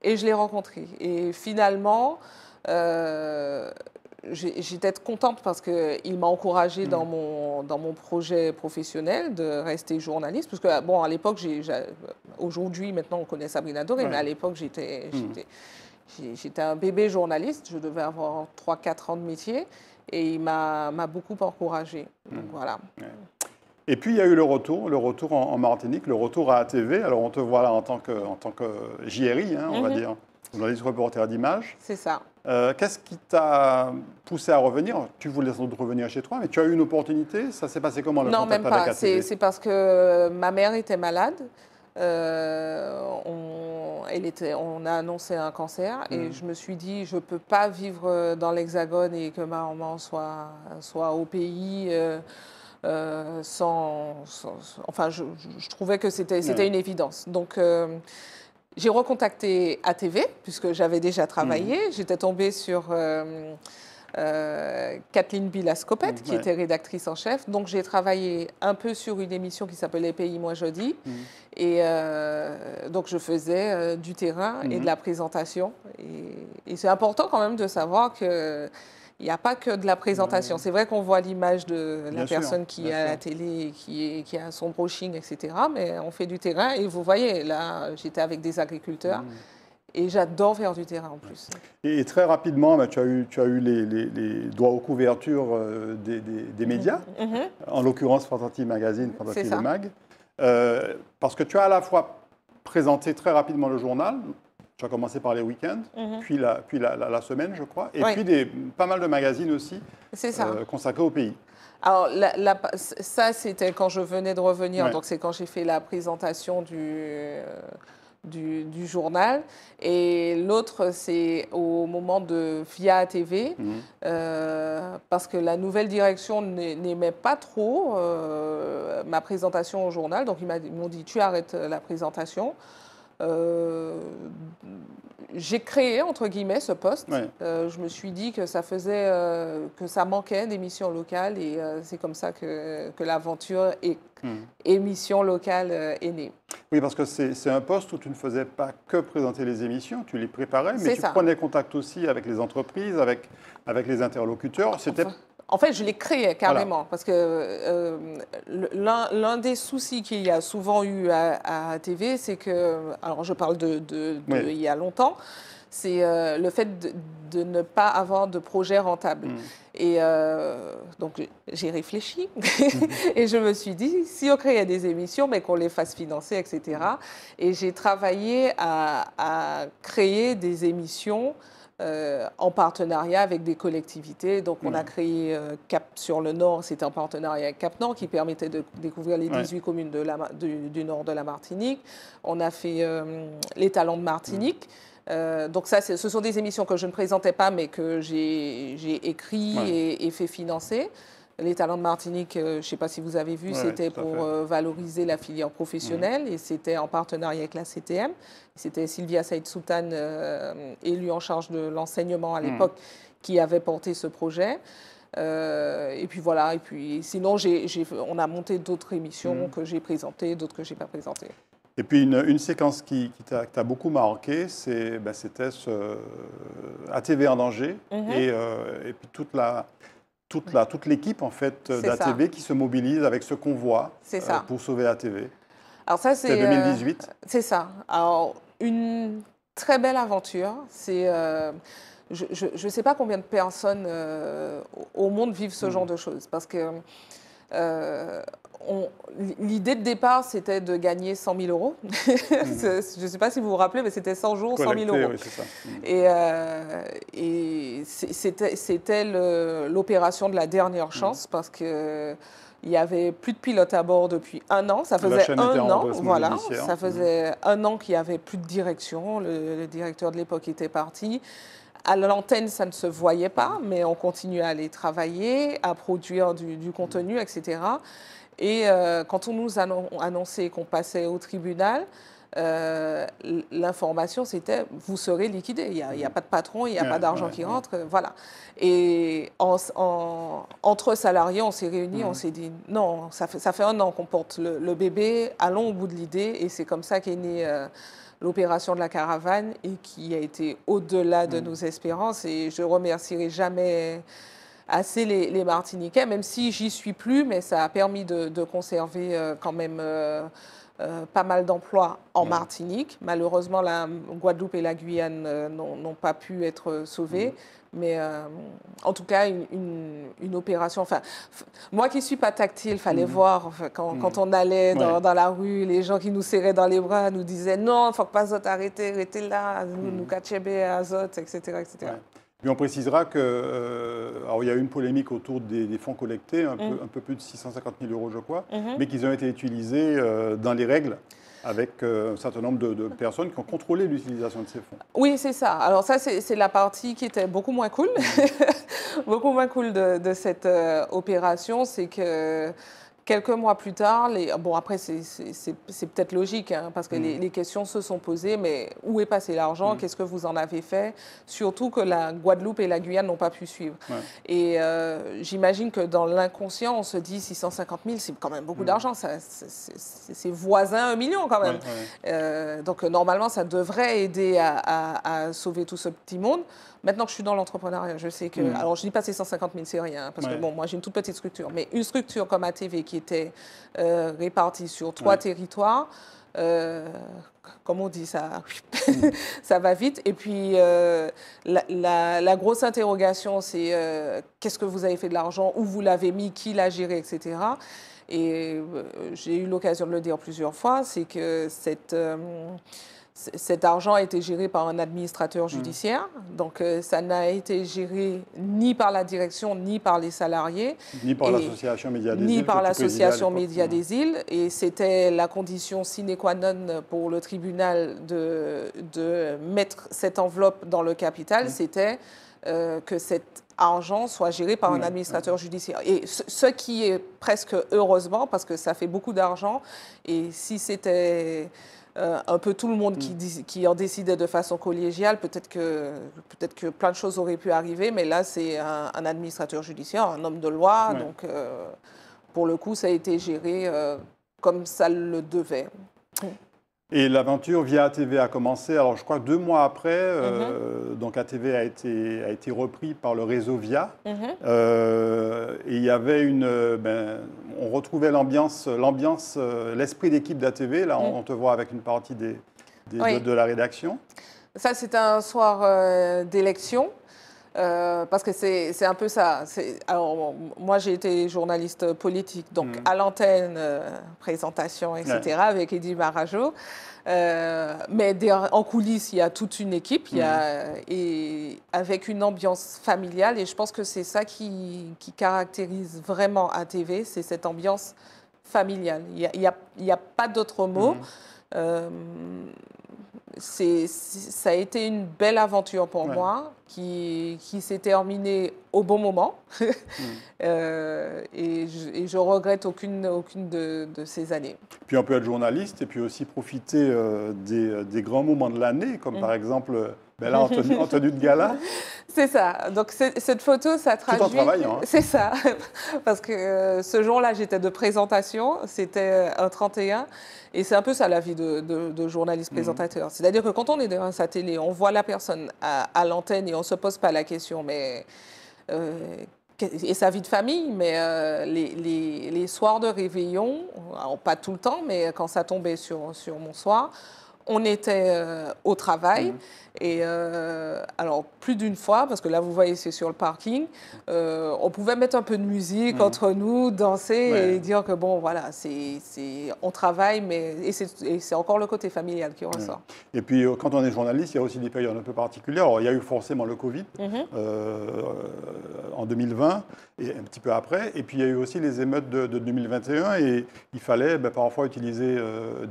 et je l'ai rencontré. Et finalement, euh, j'étais contente parce qu'il m'a encouragée dans, mm. mon, dans mon projet professionnel de rester journaliste. Parce que, euh, bon, à l'époque, aujourd'hui, maintenant, on connaît Sabrina Doré, mais à l'époque, mm. j'étais un bébé journaliste. Je devais avoir 3-4 ans de métier. Et il m'a beaucoup encouragée. Mm. voilà.
Et puis il y a eu le retour, le retour en, Martinique, le retour à ATV. Alors on te voit là en tant que, en tant que JRI, hein, on va mm-hmm. dire les reporter d'images. C'est ça. Euh, qu'est-ce qui t'a poussé à revenir Tu voulais sans doute revenir chez toi, mais tu as eu une opportunité. Ça s'est passé comment le Non, même pas. C'est
parce que ma mère était malade. Euh, on, elle était, on a annoncé un cancer et hmm. je me suis dit, je ne peux pas vivre dans l'Hexagone et que ma maman soit, soit au pays. Euh, sans, enfin, je, trouvais que c'était hmm. une évidence. Donc, j'ai recontacté ATV, puisque j'avais déjà travaillé. Mhm. J'étais tombée sur euh, euh, Kathleen Bilascopette qui était rédactrice en chef. Donc j'ai travaillé un peu sur une émission qui s'appelait Pays moins jeudi. Mhm. Et euh, donc je faisais du terrain et de mhm. la présentation. Et, et c'est important quand même de savoir que il n'y a pas que de la présentation. C'est vrai qu'on voit l'image de la personne qui a à la télé, qui, est, qui a son broching, etc. Mais on fait du terrain et vous voyez, là, j'étais avec des agriculteurs. Mm. Et j'adore faire du terrain en plus.
Et, très rapidement, bah, tu as eu, tu as eu les, doigts aux couvertures euh, des, mm-hmm. médias, mm-hmm. en l'occurrence Fantasy Magazine, Fantasy Mag, euh, parce que tu as à la fois présenté très rapidement le journal, ça a commencé par les week-ends, mhm. puis, la, puis la, semaine, je crois, et puis des, pas mal de magazines aussi euh, consacrés au pays.
Alors, ça, c'était quand je venais de revenir, donc c'est quand j'ai fait la présentation euh, du, du, journal. Et l'autre, c'est au moment de Via TV, mhm. euh, parce que la nouvelle direction n'aimait pas trop ma présentation au journal, donc ils m'ont dit Tu arrêtes la présentation. Euh, j'ai créé entre guillemets ce poste. Euh, je me suis dit que ça faisait euh, que ça manquait d'émissions locales et c'est comme ça que, que l'aventure et hmm. émission locale est née.
Oui, parce que c'est un poste où tu ne faisais pas que présenter les émissions, tu les préparais, mais tu prenais contact aussi avec les entreprises, avec, avec les interlocuteurs. C'était
en fait, je l'ai créé carrément, parce que euh, l'un des soucis qu'il y a souvent eu à, TV, c'est que, alors je parle de, il y a longtemps, c'est euh, le fait de, ne pas avoir de projet rentable. Hmm. Et euh, donc j'ai réfléchi et je me suis dit, si on créait des émissions, mais qu'on les fasse financer, etc. Et j'ai travaillé à créer des émissions euh, en partenariat avec des collectivités. Donc, on a hmm. créé euh, Cap sur le Nord, c'était un partenariat avec Cap Nord qui permettait de découvrir les 18 communes du, Nord de la Martinique. On a fait euh, les talents de Martinique. Hmm. donc ça, ce sont des émissions que je ne présentais pas, mais que j'ai écrit et, fait financer. Les talents de Martinique, euh, je ne sais pas si vous avez vu, c'était pour euh, valoriser la filière professionnelle mhm. et c'était en partenariat avec la CTM. C'était Sylvia Saïd Soutan, euh, élue en charge de l'enseignement à mhm. l'époque, qui avait porté ce projet. et puis voilà, et puis sinon, on a monté d'autres émissions mhm. que j'ai présentées, d'autres que je n'ai pas présentées.
Et puis une, séquence qui, t'a beaucoup marqué, bah, c'était ATV en danger et, et puis toute la, toute la toute l'équipe en fait d'ATV qui se mobilise avec ce convoi voit euh, pour sauver ATV.
Alors ça c'est 2018. Euh, c'est ça. Alors une très belle aventure. C'est euh, je ne sais pas combien de personnes au monde vivent ce mm. genre de choses parce que euh, l'idée de départ, c'était de gagner 100 000 euros. Mhm. je ne sais pas si vous vous rappelez, mais c'était 100 jours, 100 000 euros. Mhm. Et, euh, c'était l'opération de la dernière mhm. chance parce que il y avait plus de pilotes à bord depuis un an. Ça faisait un an, voilà. Ça faisait un an qu'il n'y avait plus de direction. Le, le directeur de l'époque était parti. À l'antenne, ça ne se voyait pas, mais on continuait à aller travailler, à produire du, contenu, etc. Et euh, quand on nous a annoncé qu'on passait au tribunal, euh, l'information, c'était vous serez liquidé. Il n'y a, pas de patron, il n'y a pas d'argent qui rentre. Euh, voilà. Et en, entre salariés, on s'est réunis, on mm. s'est dit non, ça fait, un an qu'on porte le, bébé, allons au bout de l'idée. Et c'est comme ça qu'est né l'opération de la caravane et qui a été au-delà de mm. nos espérances. Et je remercierai jamais assez les, Martiniquais, même si j'y suis plus, mais ça a permis de, conserver euh, quand même euh, euh, pas mal d'emplois en Martinique. Malheureusement, la Guadeloupe et la Guyane n'ont pas pu être sauvées. Mm. Mais en tout cas, une, opération. Enfin, moi qui ne suis pas tactile, il fallait mm. voir mm. quand, on allait dans, la rue, les gens qui nous serraient dans les bras nous disaient non, il ne faut pas arrêter, arrêtez là, nous, nous bien à Zot, etc. etc.
Puis on précisera que, euh, il y a eu une polémique autour des, fonds collectés, mm. un, peu, plus de 650 000 euros, je crois, mm-hmm. mais qu'ils ont été utilisés euh, dans les règles avec euh, un certain nombre de, personnes qui ont contrôlé l'utilisation
de ces fonds. Oui, c'est ça. Alors ça, c'est la partie qui était beaucoup moins cool, mm-hmm. beaucoup moins cool de, de cette opération, c'est que Quelques mois plus tard, les, bon après c'est peut-être logique hein, parce que mm. les, questions se sont posées, mais où est passé l'argent mm. Qu'est-ce que vous en avez fait Surtout que la Guadeloupe et la Guyane n'ont pas pu suivre. Et euh, j'imagine que dans l'inconscient, on se dit 650 000, c'est quand même beaucoup mm. d'argent, c'est voisin un million quand même. Euh, donc euh, normalement, ça devrait aider à sauver tout ce petit monde. Maintenant que je suis dans l'entrepreneuriat, je sais que. Hmm. Alors, je dis pas ces 150 000, c'est rien, hein, parce que bon, moi, j'ai une toute petite structure. Mais une structure comme ATV qui était euh, répartie sur trois territoires, euh, comme on dit, ça, hmm. ça va vite. Et puis, euh, la, grosse interrogation, c'est qu'est-ce que vous avez fait de l'argent, où vous l'avez mis, qui l'a géré, etc. Et j'ai eu l'occasion de le dire plusieurs fois, c'est que cette cet argent a été géré par un administrateur mm. judiciaire, donc euh, ça n'a été géré ni par la direction, ni par les salariés. Ni par l'association Média des Îles. Ni par l'association Média des Îles. Et c'était la condition sine qua non pour le tribunal de, de mettre cette enveloppe dans le capital, mm. c'était euh, que cet argent soit géré par un mm. administrateur judiciaire. Et ce qui est presque heureusement, parce que ça fait beaucoup d'argent, et si c'était... Euh, un peu tout le monde mm. qui, en décidait de façon collégiale, peut-être que, peut que plein de choses auraient pu arriver, mais là, c'est un, administrateur judiciaire, un homme de loi. Donc, euh, pour le coup, ça a été géré euh, comme ça le devait. Mm.
Et l'aventure via ATV a commencé, alors je crois deux mois après, euh, mhm. donc ATV a été, a été repris par le réseau VIA. Mhm. Euh, et il y avait une. Euh, ben, on retrouvait l'ambiance, l'ambiance, l'esprit d'équipe d'ATV. Là, mhm. on, te voit avec une partie des, de, la rédaction.
Ça, c'est un soir d'élection. Euh, parce que c'est un peu ça. Alors, moi, j'ai été journaliste politique, donc hmm. à l'antenne, euh, présentation, etc., avec Eddie Marajo. Euh, mais en coulisses, il y a toute une équipe, hmm. et avec une ambiance familiale. Et je pense que c'est ça qui, qui, caractérise vraiment ATV, c'est cette ambiance familiale. Il n'y a, a, pas d'autre mot. Hmm c'est, ça a été une belle aventure pour moi qui, qui s'est terminée au bon moment. Mm. Euh, et, je, regrette aucune, aucune de, de, ces années.
Puis on peut être journaliste et puis aussi profiter euh, des, des, grands moments de l'année, comme mm. par exemple ben là, en tenue, de gala
C'est ça. Donc cette photo, ça traduit... Tout en travaillant. Hein. C'est ça. Parce que euh, ce jour-là, j'étais de présentation. C'était euh, un 31. Et c'est un peu ça la vie de, journaliste mhm. présentateur. C'est-à-dire que quand on est devant sa télé, on voit la personne à, l'antenne et on ne se pose pas la question, mais... Euh, et sa vie de famille, mais les, soirs de réveillon, pas tout le temps, mais quand ça tombait sur, sur mon soir, on était euh, au travail. Mm-hmm. Et euh, alors, plus d'une fois, parce que là, vous voyez, c'est sur le parking, euh, on pouvait mettre un peu de musique mm-hmm. entre nous, danser et dire que, bon, voilà, c'est, on travaille, mais et c'est, encore le côté familial qui ressort.
Et puis, quand on est journaliste, il y a aussi des périodes un peu particulières. il y a eu forcément le Covid mm-hmm. en 2020 et un petit peu après. Et puis, il y a eu aussi les émeutes de, 2021 et il fallait ben, parfois utiliser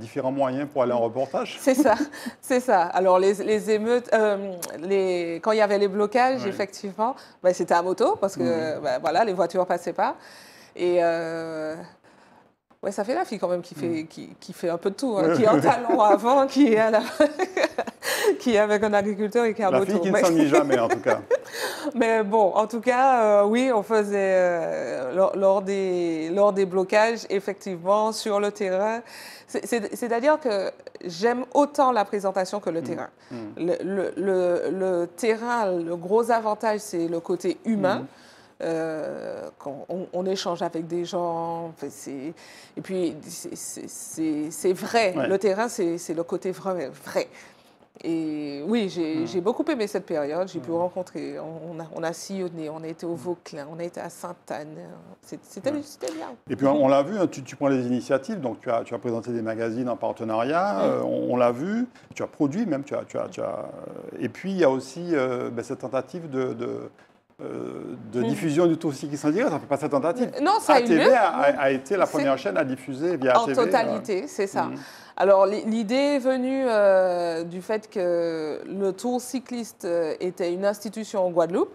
différents moyens pour aller en reportage. C'est ça,
c'est ça. Alors les, émeutes, euh, les... quand il y avait les blocages, effectivement, bah, c'était à moto parce que mhm. bah, voilà, les voitures passaient pas. Et euh, Ouais, ça fait la fille quand même qui fait, mm. qui, fait un peu de tout, hein, qui est en talon avant, qui est, avec un agriculteur et qui a un La fille qui ne s'ennuie jamais en tout cas. Mais bon, en tout cas, euh, oui, on faisait euh, lors, des, lors des blocages, effectivement, sur le terrain. C'est-à-dire que j'aime autant la présentation que le mm. terrain. Mm. le, le, le, terrain, le gros avantage, c'est le côté humain. Euh, quand on, échange avec des gens. et puis, c'est vrai. Le terrain, c'est le côté vrai. vrai. Et oui, j'ai hmm. beaucoup aimé cette période. J'ai pu hmm. rencontrer, on, a, sillonné, on a été au hmm. Vauclin, on a été à Sainte-Anne. C'était bien. Et puis on,
l'a vu, hein, tu, prends les initiatives, donc tu as, tu as présenté des magazines en partenariat, euh, on, l'a vu, tu as produit même. Tu as, tu Et puis il y a aussi euh, ben, cette tentative de euh, de mm. diffusion du en direct, ça ne fait pas sa tentative. Euh, non, ça a, eu A, a, été la première chaîne à diffuser via en En euh, totalité,
c'est ça. Mm. Alors l'idée est venue du fait que le Tour cycliste était une institution en Guadeloupe.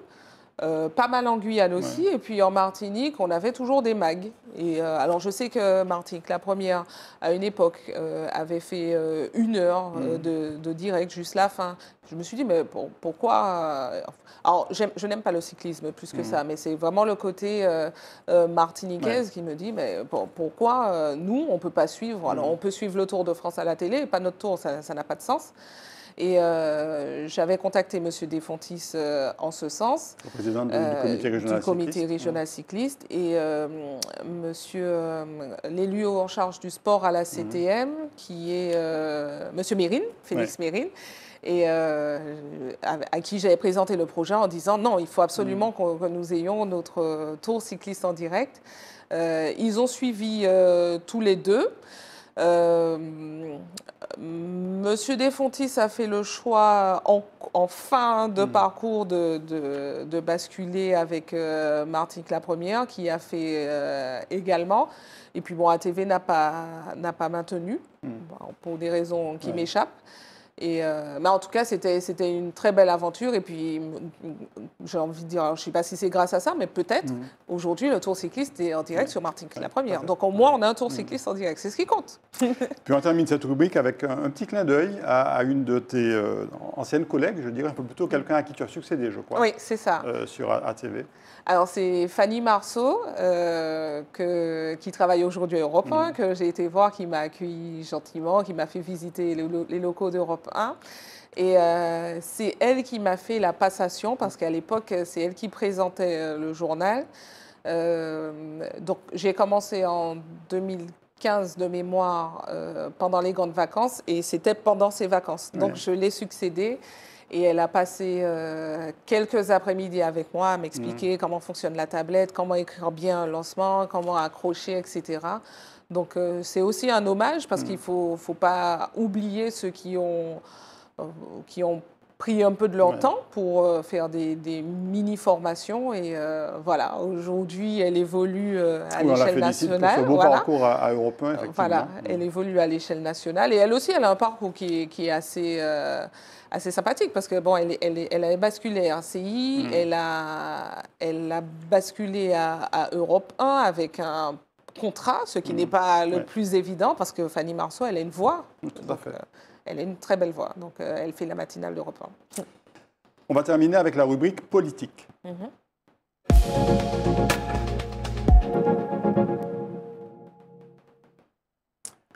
Euh, pas mal en Guyane aussi, et puis en Martinique, on avait toujours des mags. Et euh, alors je sais que Martinique, la première, à une époque, euh, avait fait une heure mm. de, direct juste la fin. Je me suis dit, mais pourquoi Alors je n'aime pas le cyclisme plus que mm. ça, mais c'est vraiment le côté martiniquais qui me dit, mais pourquoi nous, on ne peut pas suivre Alors mm. on peut suivre le Tour de France à la télé, pas notre tour, ça n'a pas de sens. Et euh, j'avais contacté M. Desfontis euh, en ce sens.
Le président du euh, comité
régional, cycliste. Et Monsieur l'élu en charge du sport à la CTM, mhm. qui est M. Mérine, Félix Mérine et à, qui j'avais présenté le projet en disant non, il faut absolument mhm. que nous ayons notre tour cycliste en direct. ils ont suivi tous les deux. Monsieur Desfontis a fait le choix en, fin de mm. parcours de, basculer avec euh, première, qui a fait euh, également. Et puis bon, ATV n'a pas, maintenu, mm. pour des raisons qui m'échappent. Et euh, en tout cas, c'était une très belle aventure. Et puis, j'ai envie de dire, je ne sais pas si c'est grâce à ça, mais peut-être, mm. aujourd'hui, le tour cycliste est en direct sur Martin la première. Donc, au moins, on a un tour mm. cycliste en direct. C'est ce qui compte. puis,
on termine cette rubrique avec un, petit clin d'œil à, une de tes euh, anciennes collègues, je dirais un peu plutôt quelqu'un à qui tu as succédé, je crois.
Oui, c'est ça. Euh,
sur ATV.
Alors, c'est Fanny Marceau euh, qui travaille aujourd'hui à Europe 1, mhm. que j'ai été voir, qui m'a accueilli gentiment, qui m'a fait visiter les, locaux d'Europe 1. Et euh, c'est elle qui m'a fait la passation, parce qu'à l'époque, c'est elle qui présentait euh, le journal. donc, j'ai commencé en 2015 de mémoire pendant les grandes vacances, et c'était pendant ces vacances. Donc, je l'ai succédé. Et elle a passé euh, quelques après-midi avec moi à m'expliquer mm. comment fonctionne la tablette, comment écrire bien un lancement, comment accrocher, etc. Donc euh, c'est aussi un hommage parce mm. qu'il ne faut, pas oublier ceux qui ont, euh, qui ont pris un peu de leur temps pour euh, faire des, mini-formations. Et euh, voilà, aujourd'hui, elle évolue euh, à l'échelle nationale. Pour ce beau voilà. parcours
à, Europe 1, Voilà, mm.
elle évolue à l'échelle nationale. Et elle aussi, elle a un parcours qui est, assez, assez sympathique parce que, bon, elle, elle, a basculé à RCI, mm. elle, a, elle a basculé à, Europe 1 avec un contrat, ce qui mm. n'est pas le plus évident parce que Fanny Marceau, elle a une voix. Tout à fait elle a une très belle voix. Donc, euh, elle fait la matinale de repas.
On va terminer avec la rubrique politique. Mhm.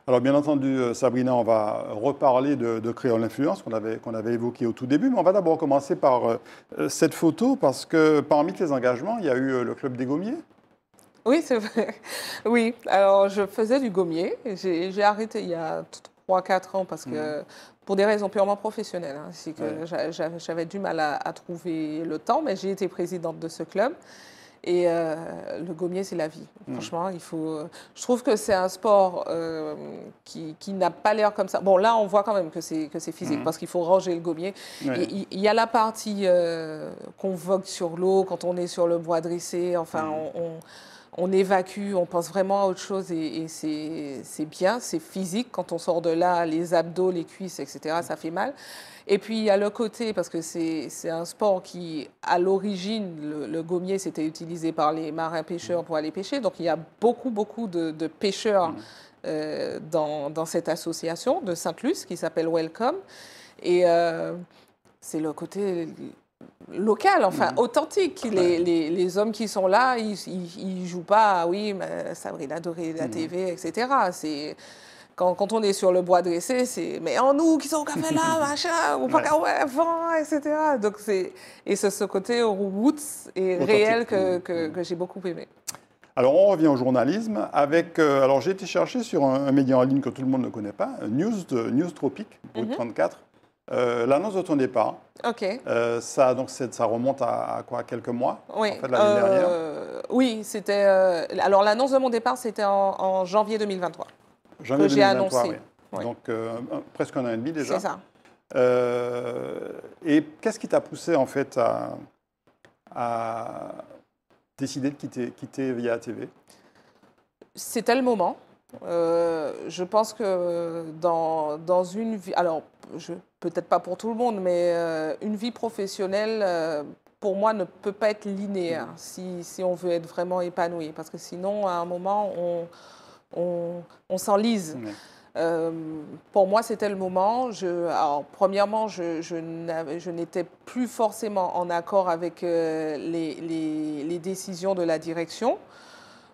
Alors bien entendu, euh, Sabrina, on va reparler de, de Créole Influence qu'on avait, évoquée évoqué au tout début, mais on va d'abord commencer par euh, cette photo parce que parmi tes engagements, il y a eu le Club des Gommiers.
Oui, c'est vrai. Oui, alors je faisais du gommier. J'ai arrêté il y a trois, quatre ans parce que mhm. pour des raisons purement professionnelles, hein, c'est que j'avais du mal à, trouver le temps, mais j'ai été présidente de ce club. Et euh, le gommier, c'est la vie. Franchement, il faut. Je trouve que c'est un sport euh, qui, qui n'a pas l'air comme ça. Bon, là, on voit quand même que c'est que c'est physique mhm. parce qu'il faut ranger le gommier. Il y, a la partie euh, qu'on vogue sur l'eau quand on est sur le bois dressé. Enfin, mhm. on on évacue, on pense vraiment à autre chose et, c'est bien, c'est physique. Quand on sort de là, les abdos, les cuisses, etc., ça fait mal. Et puis il y a le côté, parce que c'est un sport qui, à l'origine, le, gommier, c'était utilisé par les marins-pêcheurs pour aller pêcher. Donc il y a beaucoup, beaucoup de, pêcheurs mm. euh, dans, cette association de Sainte-Luce qui s'appelle Welcome. Et euh, c'est le côté local, enfin mm. authentique. Les, les, les, hommes qui sont là, ils, ils, jouent pas, ah oui, mais Sabrina Doré la mm. TV, etc. C'est quand, on est sur le bois dressé, c'est mais en nous qui sont au café là, machin, ou pas ouais. vent, etc. Donc c'est et ce, ce côté roots et réel mm, que, j'ai beaucoup aimé.
Alors on revient au journalisme avec euh, alors j'ai été chercher sur un, média en ligne que tout le monde ne connaît pas, euh, News de, News Tropic, 34. L'annonce de ton départ, ça, donc ça remonte à, quoi Quelques mois Oui, euh,
Oui, c'était. Euh, alors, l'annonce de mon départ, c'était en, janvier 2023. Janvier 2023, j'ai annoncé. Donc,
euh, presque un an et demi déjà. C'est ça. et qu'est-ce qui t'a poussé, en fait, à, décider de quitter, quitter Via TV
C'était le moment. Euh, je pense que dans, dans une vie, alors peut-être pas pour tout le monde, mais euh, une vie professionnelle, euh, pour moi, ne peut pas être linéaire mm. si, si, on veut être vraiment épanoui, parce que sinon, à un moment, on, on, s'enlise. pour moi, c'était le moment. alors, premièrement, je, je n'étais plus forcément en accord avec les, les, les, décisions de la direction.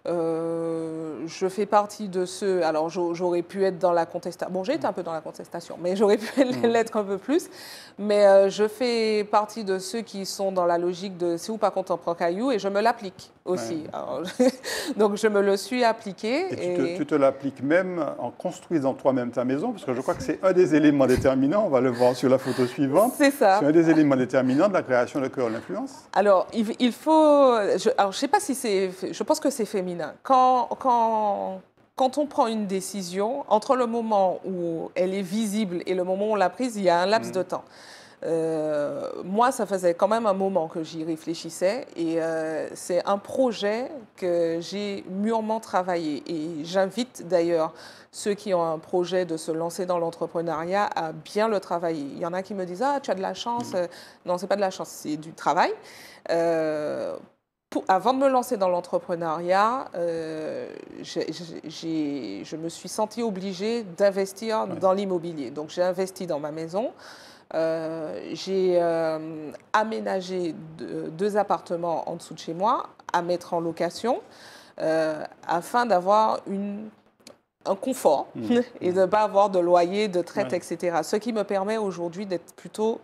Euh, je fais partie de ceux. Alors, j'aurais pu être dans la contestation. Bon, j'ai été un peu dans la contestation, mais j'aurais pu mm. l'être un peu plus. Mais euh, je fais partie de ceux qui sont dans la logique de c'est ou pas content prend caillou et je me l'applique aussi. donc, je me le suis appliqué. Et, Tu
te, l'appliques même en construisant toi-même ta maison, parce que je crois que c'est un des éléments déterminants. On va le voir sur la photo suivante. C'est ça. C'est un des éléments déterminants de la création de de l'Influence.
Alors, il, faut. Je, alors, je sais pas si c'est. Je pense que c'est féminin quand, quand, on prend une décision, entre le moment où elle est visible et le moment où on l'a prise, il y a un laps mm. de temps. Euh, moi, ça faisait quand même un moment que j'y réfléchissais et euh, c'est un projet que j'ai mûrement travaillé. Et j'invite d'ailleurs ceux qui ont un projet de se lancer dans l'entrepreneuriat à bien le travailler. Il y en a qui me disent Ah, tu as de la chance. Mm. Euh, non, c'est pas de la chance, c'est du travail. Euh, avant de me lancer dans l'entrepreneuriat, euh, je me suis sentie obligée d'investir dans l'immobilier. Donc j'ai investi dans ma maison. Euh, j'ai euh, aménagé deux, appartements en dessous de chez moi à mettre en location afin d'avoir un confort mmh. et de ne mmh. pas avoir de loyer, de traite, etc. Ce qui me permet aujourd'hui d'être plutôt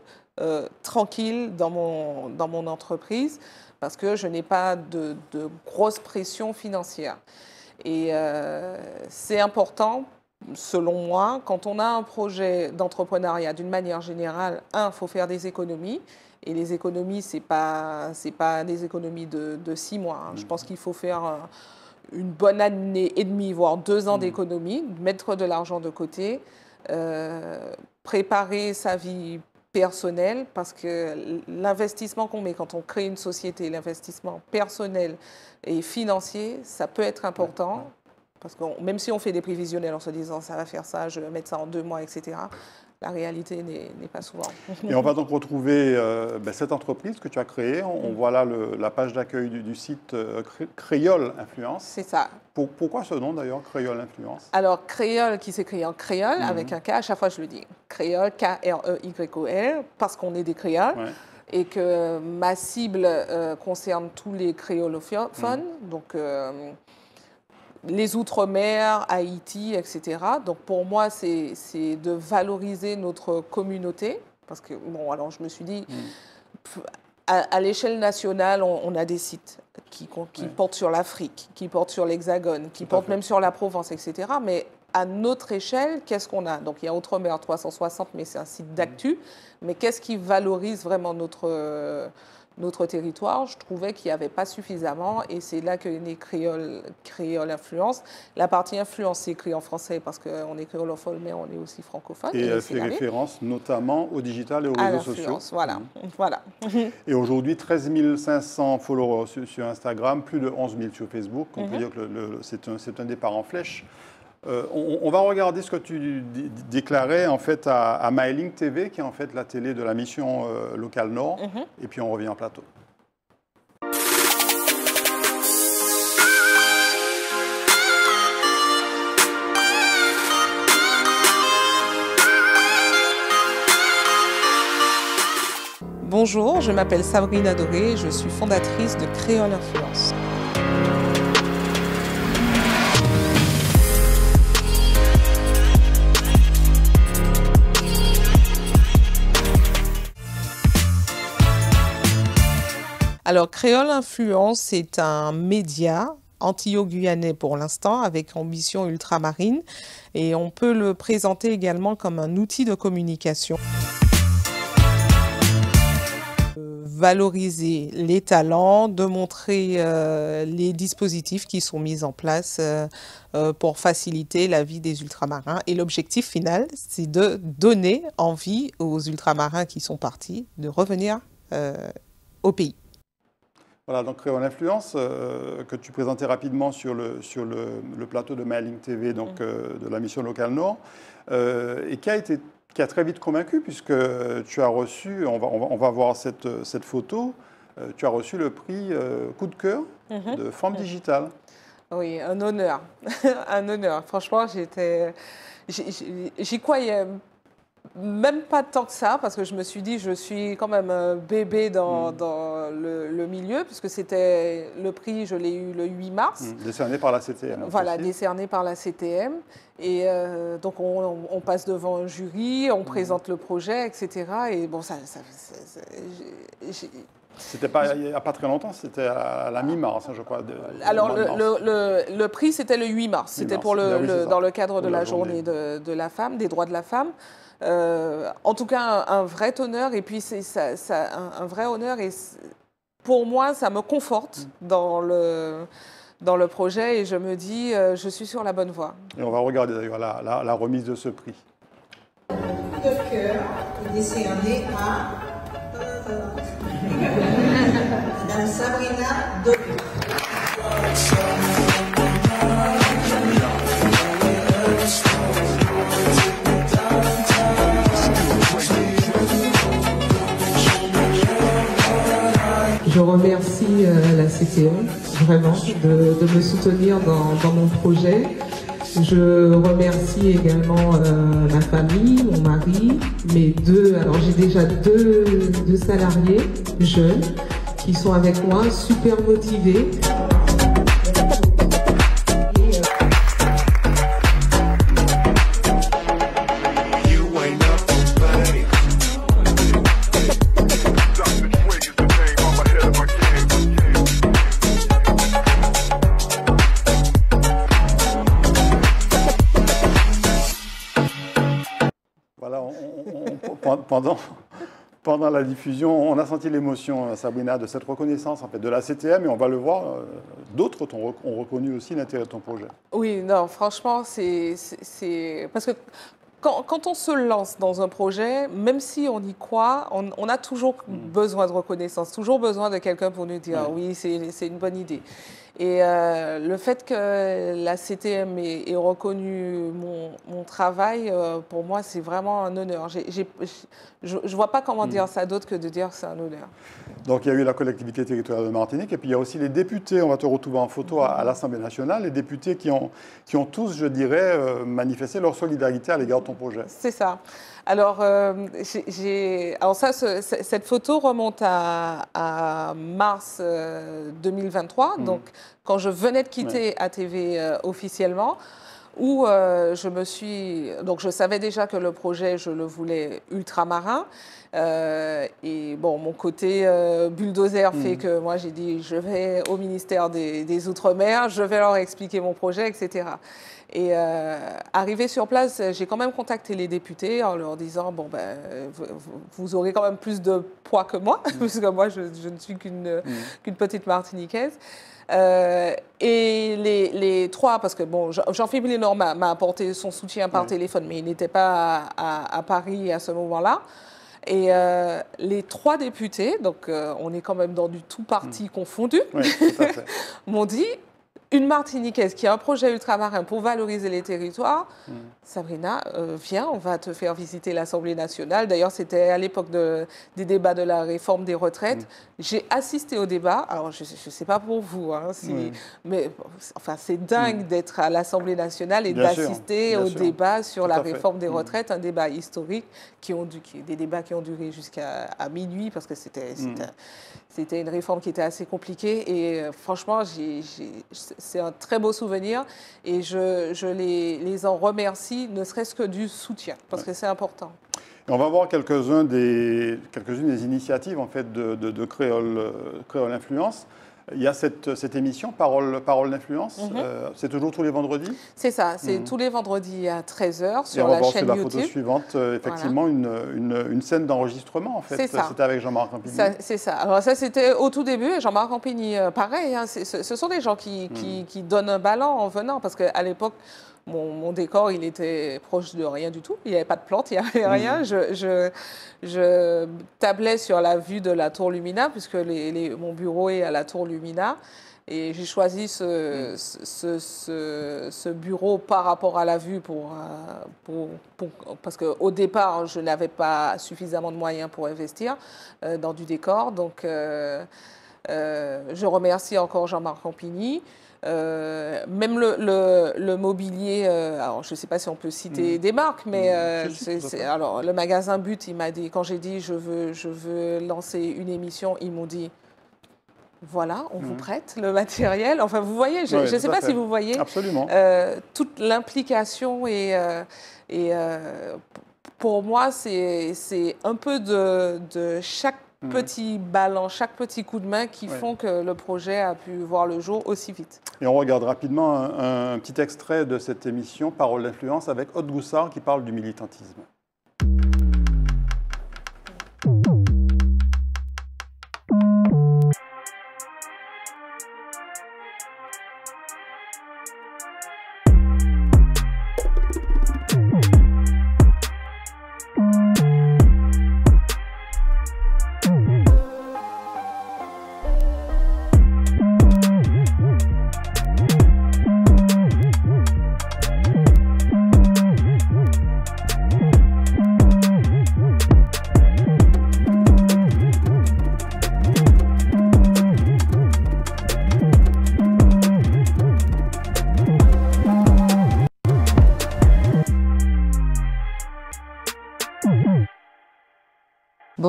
tranquille dans mon, dans mon entreprise parce que je n'ai pas de, grosse pression financière. Et euh, c'est important, selon moi, quand on a un projet d'entrepreneuriat, d'une manière générale, un, il faut faire des économies. Et les économies, ce n'est pas, pas des économies de, six mois. Hein. Je pense qu'il faut faire... Euh, une bonne année et demie, voire deux ans mmh. d'économie, mettre de l'argent de côté, euh, préparer sa vie personnel, parce que l'investissement qu'on met quand on crée une société, l'investissement personnel et financier, ça peut être important. Parce que même si on fait des prévisionnels en se disant ça va faire ça, je vais mettre ça en deux mois, etc., la réalité n'est pas souvent. Et on va donc
retrouver euh, ben, cette entreprise que tu as créée. On, mm. voit là la page d'accueil du, site euh, Créole Influence. C'est ça. pourquoi ce nom d'ailleurs, Créole Influence
Alors, Créole qui s'écrit en créole, avec mm. un K, à chaque fois je le dis. Créole, K-R-E-Y-O-L, parce qu'on est des créoles. Et que ma cible euh, concerne tous les créolophones. Mm. Donc les Outre-mer, Haïti, etc. Donc pour moi, c'est de valoriser notre communauté. Parce que, bon, alors je me suis dit, hmm. à, l'échelle nationale, on, a des sites qui, portent sur l'Afrique, qui portent sur l'Hexagone, qui portent même sur la Provence, etc. Mais à notre échelle, qu'est-ce qu'on a Donc il y a Outre-mer 360, mais c'est un site d'actu. Hmm. Mais qu'est-ce qui valorise vraiment notre notre territoire, je trouvais qu'il n'y avait pas suffisamment, et c'est là que les créoles influence. La partie influence, c'est écrit en français parce qu'on est créolophone, mais on est aussi francophone. Et, elle fait référence
notamment au digital et aux réseaux sociaux. Voilà.
Mhm. voilà.
et aujourd'hui, 13 500 followers sur, Instagram, plus de 11 000 sur Facebook. On peut mhm. dire que c'est un départ en flèche. Euh, on, va regarder ce que tu déclarais en fait à, MyLink TV, qui est en fait la télé de la mission euh, locale Nord, mm-hmm. et puis on revient en plateau.
Bonjour, je m'appelle Sabrina Doré, je suis fondatrice de Créole Influence. Alors, Créole Influence est un média antillo-guyanais pour l'instant, avec ambition ultramarine, et on peut le présenter également comme un outil de communication. Euh, valoriser les talents, de montrer euh, les dispositifs qui sont mis en place euh, pour faciliter la vie des ultramarins. Et l'objectif final, c'est de donner envie aux ultramarins qui sont partis de revenir au pays.
Voilà, donc créons Influence, euh, que tu présentais rapidement sur le, sur le, plateau de Mailing TV, donc mm. euh, de la mission locale Nord, euh, et qui a été qui a très vite convaincu, puisque tu as reçu, on va, voir cette, photo, tu as reçu le prix coup de cœur
mm-hmm.
de Forme mm. Digitale. Oui, un honneur. un honneur. Franchement, j'étais. J'y croyais même pas tant que ça, parce que je me suis dit, je suis quand même un euh, bébé dans, mm. le, milieu, puisque c'était le prix, je l'ai eu le 8 mars. Mm.
Décerné par la CTM. Hein, voilà,
décerné par la CTM. Et euh, donc, on, passe devant un jury, on mm. présente le projet, etc. Et bon, ça.
c'était pas il a pas très longtemps, c'était à la mi-mars, hein, je crois.
De, Alors, le, le, prix, c'était le 8 mars. c'était pour le, ben dans le cadre de, la, journée, de, de, la femme, des droits de la femme. Euh, en tout cas, un, vrai honneur et puis c'est un, vrai honneur et pour moi, ça me conforte mm. dans le dans le projet et je me dis, euh, je suis sur la bonne voie.
Et on va regarder d'ailleurs la, remise de ce prix.
De cœur décerné à euh, Madame Sabrina
Je remercie euh, la CTO, vraiment de, me soutenir dans, mon projet. Je remercie également euh, ma famille, mon mari, mes deux, alors j'ai déjà deux, deux salariés jeunes qui sont avec moi, super motivés.
pendant, pendant la diffusion, on a senti l'émotion, euh, Sabrina, de cette reconnaissance en fait, de la CTM et on va le voir, euh, d'autres ont, reconnu aussi l'intérêt de ton projet.
Oui, non, franchement, c'est. Parce que quand, on se lance dans un projet, même si on y croit, on, a toujours mm. besoin de reconnaissance, toujours besoin de quelqu'un pour nous dire oui, c'est une bonne idée. Et euh, le fait que la CTM ait, reconnu mon, travail, euh, pour moi, c'est vraiment un honneur. je ne vois pas comment hmm. dire ça d'autre que de dire que c'est un honneur.
Donc il y a eu la collectivité territoriale de Martinique, et puis il y a aussi les députés, on va te retrouver en photo à, l'Assemblée nationale, les députés qui ont tous, je dirais, euh, manifesté leur solidarité à l'égard de ton projet. C'est
ça. Euh, alors, ça, cette photo remonte à, mars 2023, euh, mhm. donc quand je venais de quitter ATV euh, officiellement, où je me suis. Donc, je savais déjà que le projet, je le voulais ultramarin. et bon, mon côté bulldozer fait mhm. que moi, j'ai dit je vais au ministère des Outre-mer, je vais leur expliquer mon projet, etc. Et euh, arrivé sur place, j'ai quand même contacté les députés en leur disant bon ben vous, aurez quand même plus de poids que moi puisque mm. parce que moi je, ne suis qu'une mm. qu'une petite Martiniquaise. Euh, et les, trois, parce que bon, Jean-Philippe Lénor m'a apporté son soutien par mm. téléphone, mais il n'était pas à, Paris à ce moment-là. Et euh, les trois députés, donc on est quand même dans du tout parti confondu, m'ont dit une Martiniquaise qui a un projet ultramarin pour valoriser les territoires, mm. Sabrina, euh, viens, on va te faire visiter l'Assemblée nationale. D'ailleurs, c'était à l'époque des débats de la réforme des retraites. Mm. J'ai assisté au débat. Alors, je ne sais pas pour vous, hein, mais enfin, c'est dingue mm. d'être à l'Assemblée nationale et d'assister au débat sur la réforme des retraites, un débat historique, qui ont des débats qui ont duré jusqu'à minuit, parce que c'était c'était une réforme qui était assez compliquée et euh, franchement, c'est un très beau souvenir et je, les, en remercie, ne serait-ce que du soutien, parce que c'est important.
On va voir quelques-unes des, quelques des initiatives en fait, de, de, de Créole, euh, Créole Influence. Il y a cette, cette émission, Parole, Parole d'influence. Mhm. Euh, c'est toujours tous les vendredis
C'est ça, c'est mhm. tous les vendredis à 13h sur la chaîne la photo suivante,
euh, effectivement, une, scène d'enregistrement, en fait. C'était avec Jean-Marc Ça
C'est ça. Alors, ça, c'était au tout début. Jean-Marc Campigny, euh, pareil. Hein, ce, sont des gens qui, mhm. qui, donnent un ballon en venant, parce qu'à l'époque, mon, décor, il était proche de rien du tout. Il n'y avait pas de plantes, il n'y avait rien. Je, tablais sur la vue de la tour Lumina, puisque mon bureau est à la tour Lumina. Et j'ai choisi ce, bureau par rapport à la vue pour, euh, pour, pour parce qu'au départ, je n'avais pas suffisamment de moyens pour investir euh, dans du décor. Donc, euh, je remercie encore Jean-Marc Campigny euh, même le, le, mobilier, euh, alors je ne sais pas si on peut citer mm. des marques, mais mm. euh, alors le magasin But, il m'a dit quand j'ai dit je veux je veux lancer une émission, ils m'ont dit voilà, on vous mm. prête le matériel. Enfin, vous voyez, je ne sais pas si vous voyez Absolument. toute l'implication et, et pour moi, c'est un peu de, de chaque Mm. Petit petits chaque petit coup de main qui font que le projet a pu voir le jour aussi vite.
Et on regarde rapidement un, petit extrait de cette émission Parole d'influence avec Haute Goussard qui parle du militantisme.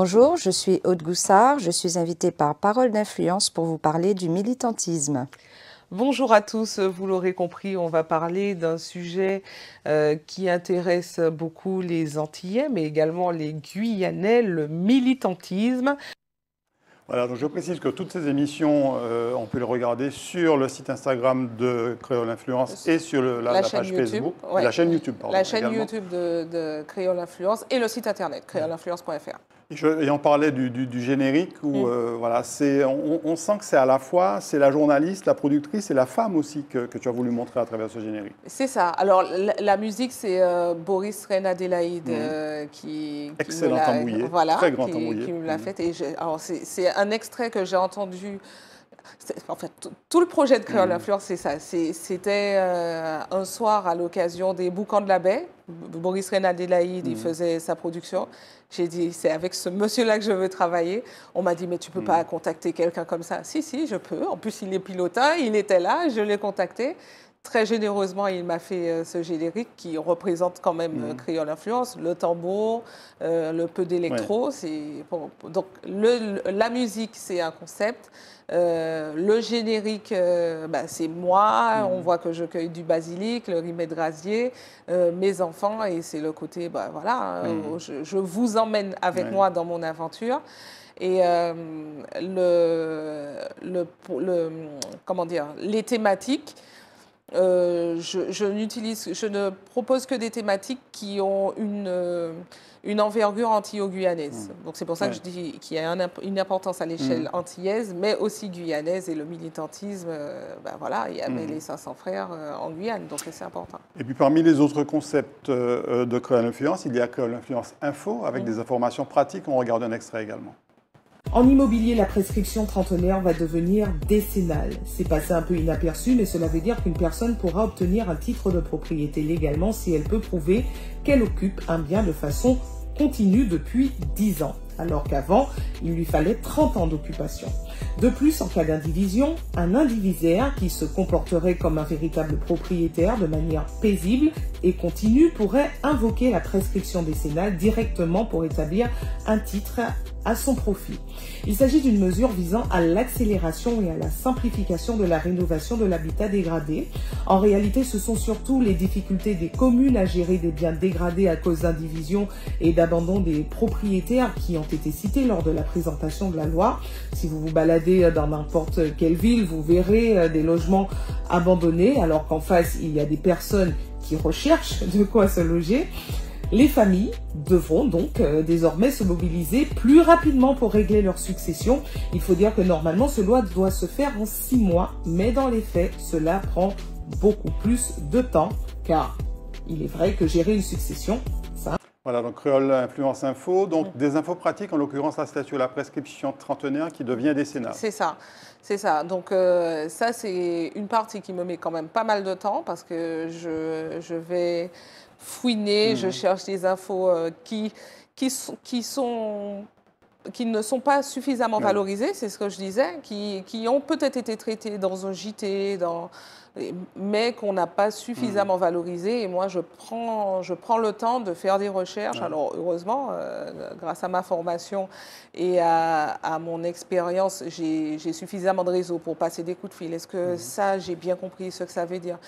Bonjour, je suis Aude Goussard, je suis invitée par Parole d'influence pour vous parler du militantisme. Bonjour à tous, vous l'aurez compris, on va parler d'un sujet euh, qui intéresse beaucoup les Antillais, mais également les Guyanais, le militantisme.
Voilà, donc je précise que toutes ces émissions, euh, on peut les regarder sur le site Instagram de Créole Influence et sur la, page Facebook, la chaîne YouTube, La
chaîne
YouTube de, de, Créole Influence et le site internet créoleinfluence.fr.
Je, et on parlait du, générique où mm. euh, voilà, c'est, on, sent que c'est à la fois c'est la journaliste, la productrice et la femme aussi que, tu as voulu montrer à travers ce générique.
C'est ça. Alors la, musique c'est euh, Boris Renadélaïde mm. euh, qui, excellent qui nous l'a, très grand qui, l'a Et alors c'est, c'est un extrait que j'ai entendu en fait, tout le projet de Créole mm. Influence, c'est ça. C'était euh, un soir à l'occasion des Boucans de la Baie. Boris Renadélaïde, mm. il faisait sa production. J'ai dit, c'est avec ce monsieur-là que je veux travailler. On m'a dit, mais tu peux mm. pas contacter quelqu'un comme ça. Si, si, je peux. En plus, il est pilota il était là, je l'ai contacté. Très généreusement, il m'a fait euh, ce générique qui représente quand même euh, mhm. crayon l'influence. Influence, le tambour, euh, le peu d'électro. Donc le, la musique, c'est un concept. le générique, bah, c'est moi. Mhm. On voit que je cueille du basilic, le rimet de rasier, mes enfants, et c'est le côté, bah, voilà, hein, oh, je, vous emmène avec moi dans mon aventure. Et le, le, le, comment dire, les thématiques, euh, je, je n'utilise, je ne propose que des thématiques qui ont une, euh, une envergure anti guyanaise hmm. Donc c'est pour ça que je dis qu'il y a une importance à l'échelle hmm. antillaise, mais aussi guyanaise et le militantisme. Euh, ben voilà, il y avait hmm. les 500 frères en Guyane, donc c'est important.
Et puis parmi les autres concepts de Creole Influence, il y a que l'influence Info avec des informations pratiques. On regarde un extrait également.
En immobilier, la prescription trentenaire va devenir décennale. C'est passé un peu inaperçu, mais cela veut dire qu'une personne pourra obtenir un titre de propriété légalement si elle peut prouver qu'elle occupe un bien de façon continue depuis 10 ans, alors qu'avant, il lui fallait 30 ans d'occupation. De plus, en cas d'indivision, un indivisaire qui se comporterait comme un véritable propriétaire de manière paisible et continue pourrait invoquer la prescription décennale directement pour établir un titre à son profit. Il s'agit d'une mesure visant à l'accélération et à la simplification de la rénovation de l'habitat dégradé. En réalité, ce sont surtout les difficultés des communes à gérer des biens dégradés à cause d'indivision et d'abandon des propriétaires qui ont été cités lors de la présentation de la loi. Si vous vous baladez euh, dans n'importe quelle ville, vous verrez euh, des logements abandonnés alors qu'en face, il y a des personnes qui recherchent de quoi se loger. Les familles devront donc euh, désormais se mobiliser plus rapidement pour régler leur succession. Il faut dire que normalement, ce loi doit se faire en six mois, mais dans les faits, cela prend beaucoup plus de temps, car il est vrai que gérer une succession, ça...
Voilà, donc Créole Influence Info, donc des infos pratiques, en l'occurrence la statue, la prescription trentenaire qui devient décennale. C'est
ça, c'est ça. Donc euh, ça, c'est une partie qui me met quand même pas mal de temps, parce que je vais fouiner, je hmm. cherche des infos euh, qui, qui, sont, qui, sont, qui ne sont pas suffisamment valorisées, c'est ce que je disais, qui, qui ont peut-être été traitées dans un JT, dans, mais qu'on n'a pas suffisamment hmm. valorisées. Et moi, je prends, je prends le temps de faire des recherches. Alors, heureusement, euh, grâce à ma formation et à, à mon expérience, j'ai suffisamment de réseau pour passer des coups de fil. Est-ce que hmm. ça, j'ai bien compris ce que ça veut dire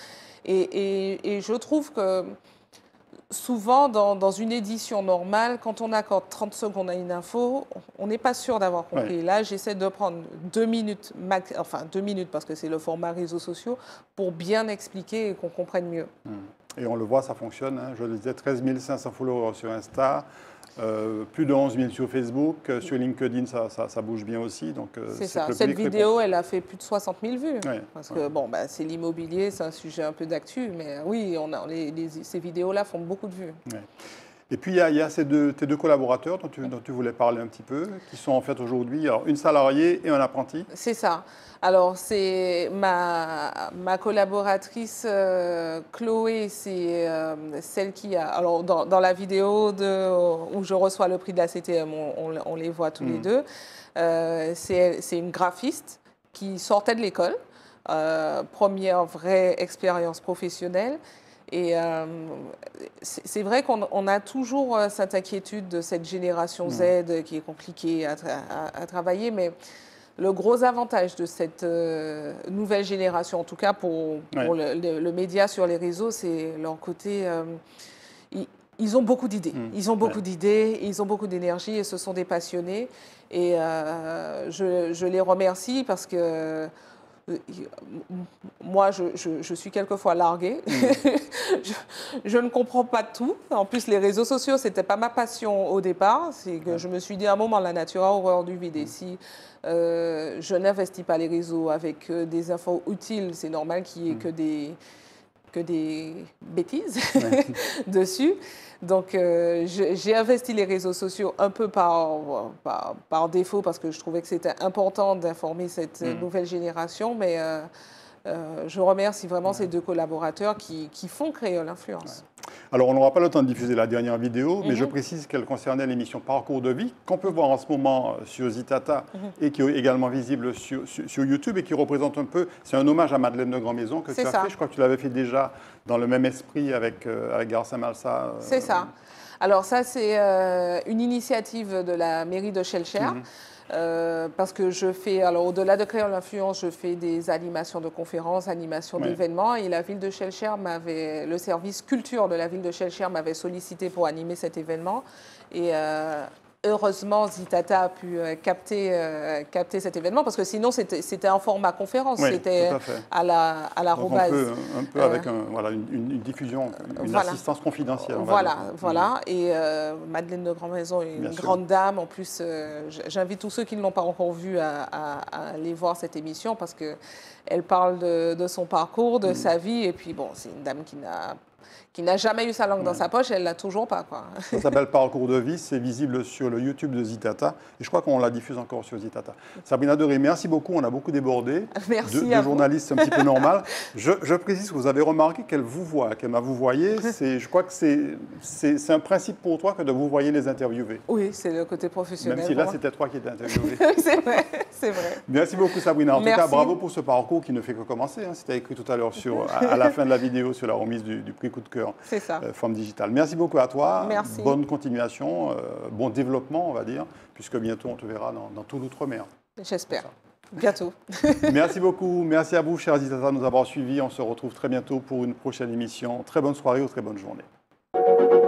et, et, et je trouve que souvent, dans, une édition normale, quand on accorde 30 secondes à une info, on n'est pas sûr d'avoir compris. Là, j'essaie de prendre deux minutes, enfin deux minutes parce que c'est le format réseaux sociaux, pour bien expliquer et qu'on comprenne mieux. Hmm.
Et on le voit, ça fonctionne. Hein. Je le disais, 13 500 followers sur Insta, euh, plus de 11 000 sur Facebook, euh, sur LinkedIn, ça, bouge bien aussi. Donc, euh, Cette vidéo,
elle a fait plus de 60 000 vues. parce que, bon, bah, c'est l'immobilier, c'est un sujet un peu d'actu, mais oui, on les, ces vidéos-là font beaucoup de vues.
Et puis, il y a, ces deux, tes deux collaborateurs dont tu, voulais parler un petit peu, qui sont en fait aujourd'hui une salariée et un apprenti.
C'est ça. Alors, c'est ma, ma, collaboratrice euh, Chloé, c'est euh, celle qui a. Alors, dans, la vidéo de, où je reçois le prix de la CTM, on, les voit tous les hmm. deux. Euh, c'est une graphiste qui sortait de l'école, première vraie expérience professionnelle et euh, c'est vrai qu'on a toujours euh, cette inquiétude de cette génération mm. Z qui est compliquée à, travailler, mais le gros avantage de cette euh, nouvelle génération, en tout cas pour, le, média sur les réseaux, c'est leur côté... ils, ont beaucoup d'idées, mm. ils ont beaucoup d'idées, ils ont beaucoup d'énergie et ce sont des passionnés. Et je, je, les remercie parce que euh, euh, moi, je, suis quelquefois larguée. Mm. je, ne comprends pas tout. En plus, les réseaux sociaux, c'était pas ma passion au départ. C'est que je me suis dit à un moment, la nature a horreur du vide. Et mm. si euh, je n'investis pas les réseaux avec des infos utiles, c'est normal qu'il n'y ait mm. que des, que des bêtises dessus. Donc, euh, j'ai investi les réseaux sociaux un peu par, par, défaut parce que je trouvais que c'était important d'informer cette hmm. nouvelle génération, mais euh, euh, je remercie vraiment ces deux collaborateurs qui, font créer l'influence.
Alors, on n'aura pas le temps de diffuser la dernière vidéo, mais je mhm. précise qu'elle concernait l'émission Parcours de vie, qu'on peut voir en ce moment euh, sur Zitata mhm. et qui est également visible sur, YouTube et qui représente un peu. C'est un hommage à Madeleine de Grand-Maison que tu as fait. Je crois que tu l'avais fait déjà dans le même esprit avec, euh, Malsa. Euh. c'est ça.
Alors, ça, c'est une initiative de la mairie de Chelcher. Mhm. Euh, parce que je fais, alors au-delà de Créer l'influence, je fais des animations de conférences, animations d'événements. Et la ville de Chelcher m'avait, le service culture de la ville de Chelcher m'avait sollicité pour animer cet événement. Et euh, heureusement, Zitata a pu euh, capter, euh, capter cet événement, parce que sinon, c'était en format conférence, c'était à, la, à la un peu, avec
euh, une, diffusion, une assistance confidentielle. Voilà, voilà.
Mm. Et Madeleine de Grandmaison est une grande dame. En plus, j'invite tous ceux qui ne l'ont pas encore vue à, aller voir cette émission, parce qu'elle parle de, son parcours, de mm. sa vie. Et puis, bon, c'est une dame qui n'a qui n'a jamais eu sa langue dans sa poche, elle l'a toujours pas. Quoi. Ça
s'appelle Parcours de vie, c'est visible sur le YouTube de Zitata, et je crois qu'on la diffuse encore sur Zitata. Sabrina Doré, merci beaucoup, on a beaucoup débordé. Merci. De, journalistes journaliste un petit peu normal. Je, précise que vous avez remarqué qu'elle vous voit, qu'elle m'a vous voyé. Je crois que c'est un principe pour toi que de vous voyez les interviewer.
Oui, c'est le côté professionnel. Même si là, c'était
toi qui étais interviewé.
c'est vrai, c'est vrai.
Merci beaucoup, Sabrina. En tout cas, bravo pour ce parcours qui ne fait que commencer. Hein. C'était écrit tout à l'heure à, à la fin de la vidéo sur la remise du prix de cœur. C'est ça. Euh, forme digitale. Merci beaucoup à toi. Merci. Bonne continuation, euh, bon développement, on va dire, puisque bientôt on te verra dans, tout l'outre-mer.
J'espère. Bientôt.
merci beaucoup. Merci à vous, chers à de nous avoir suivis. On se retrouve très bientôt pour une prochaine émission. Très bonne soirée ou très bonne journée.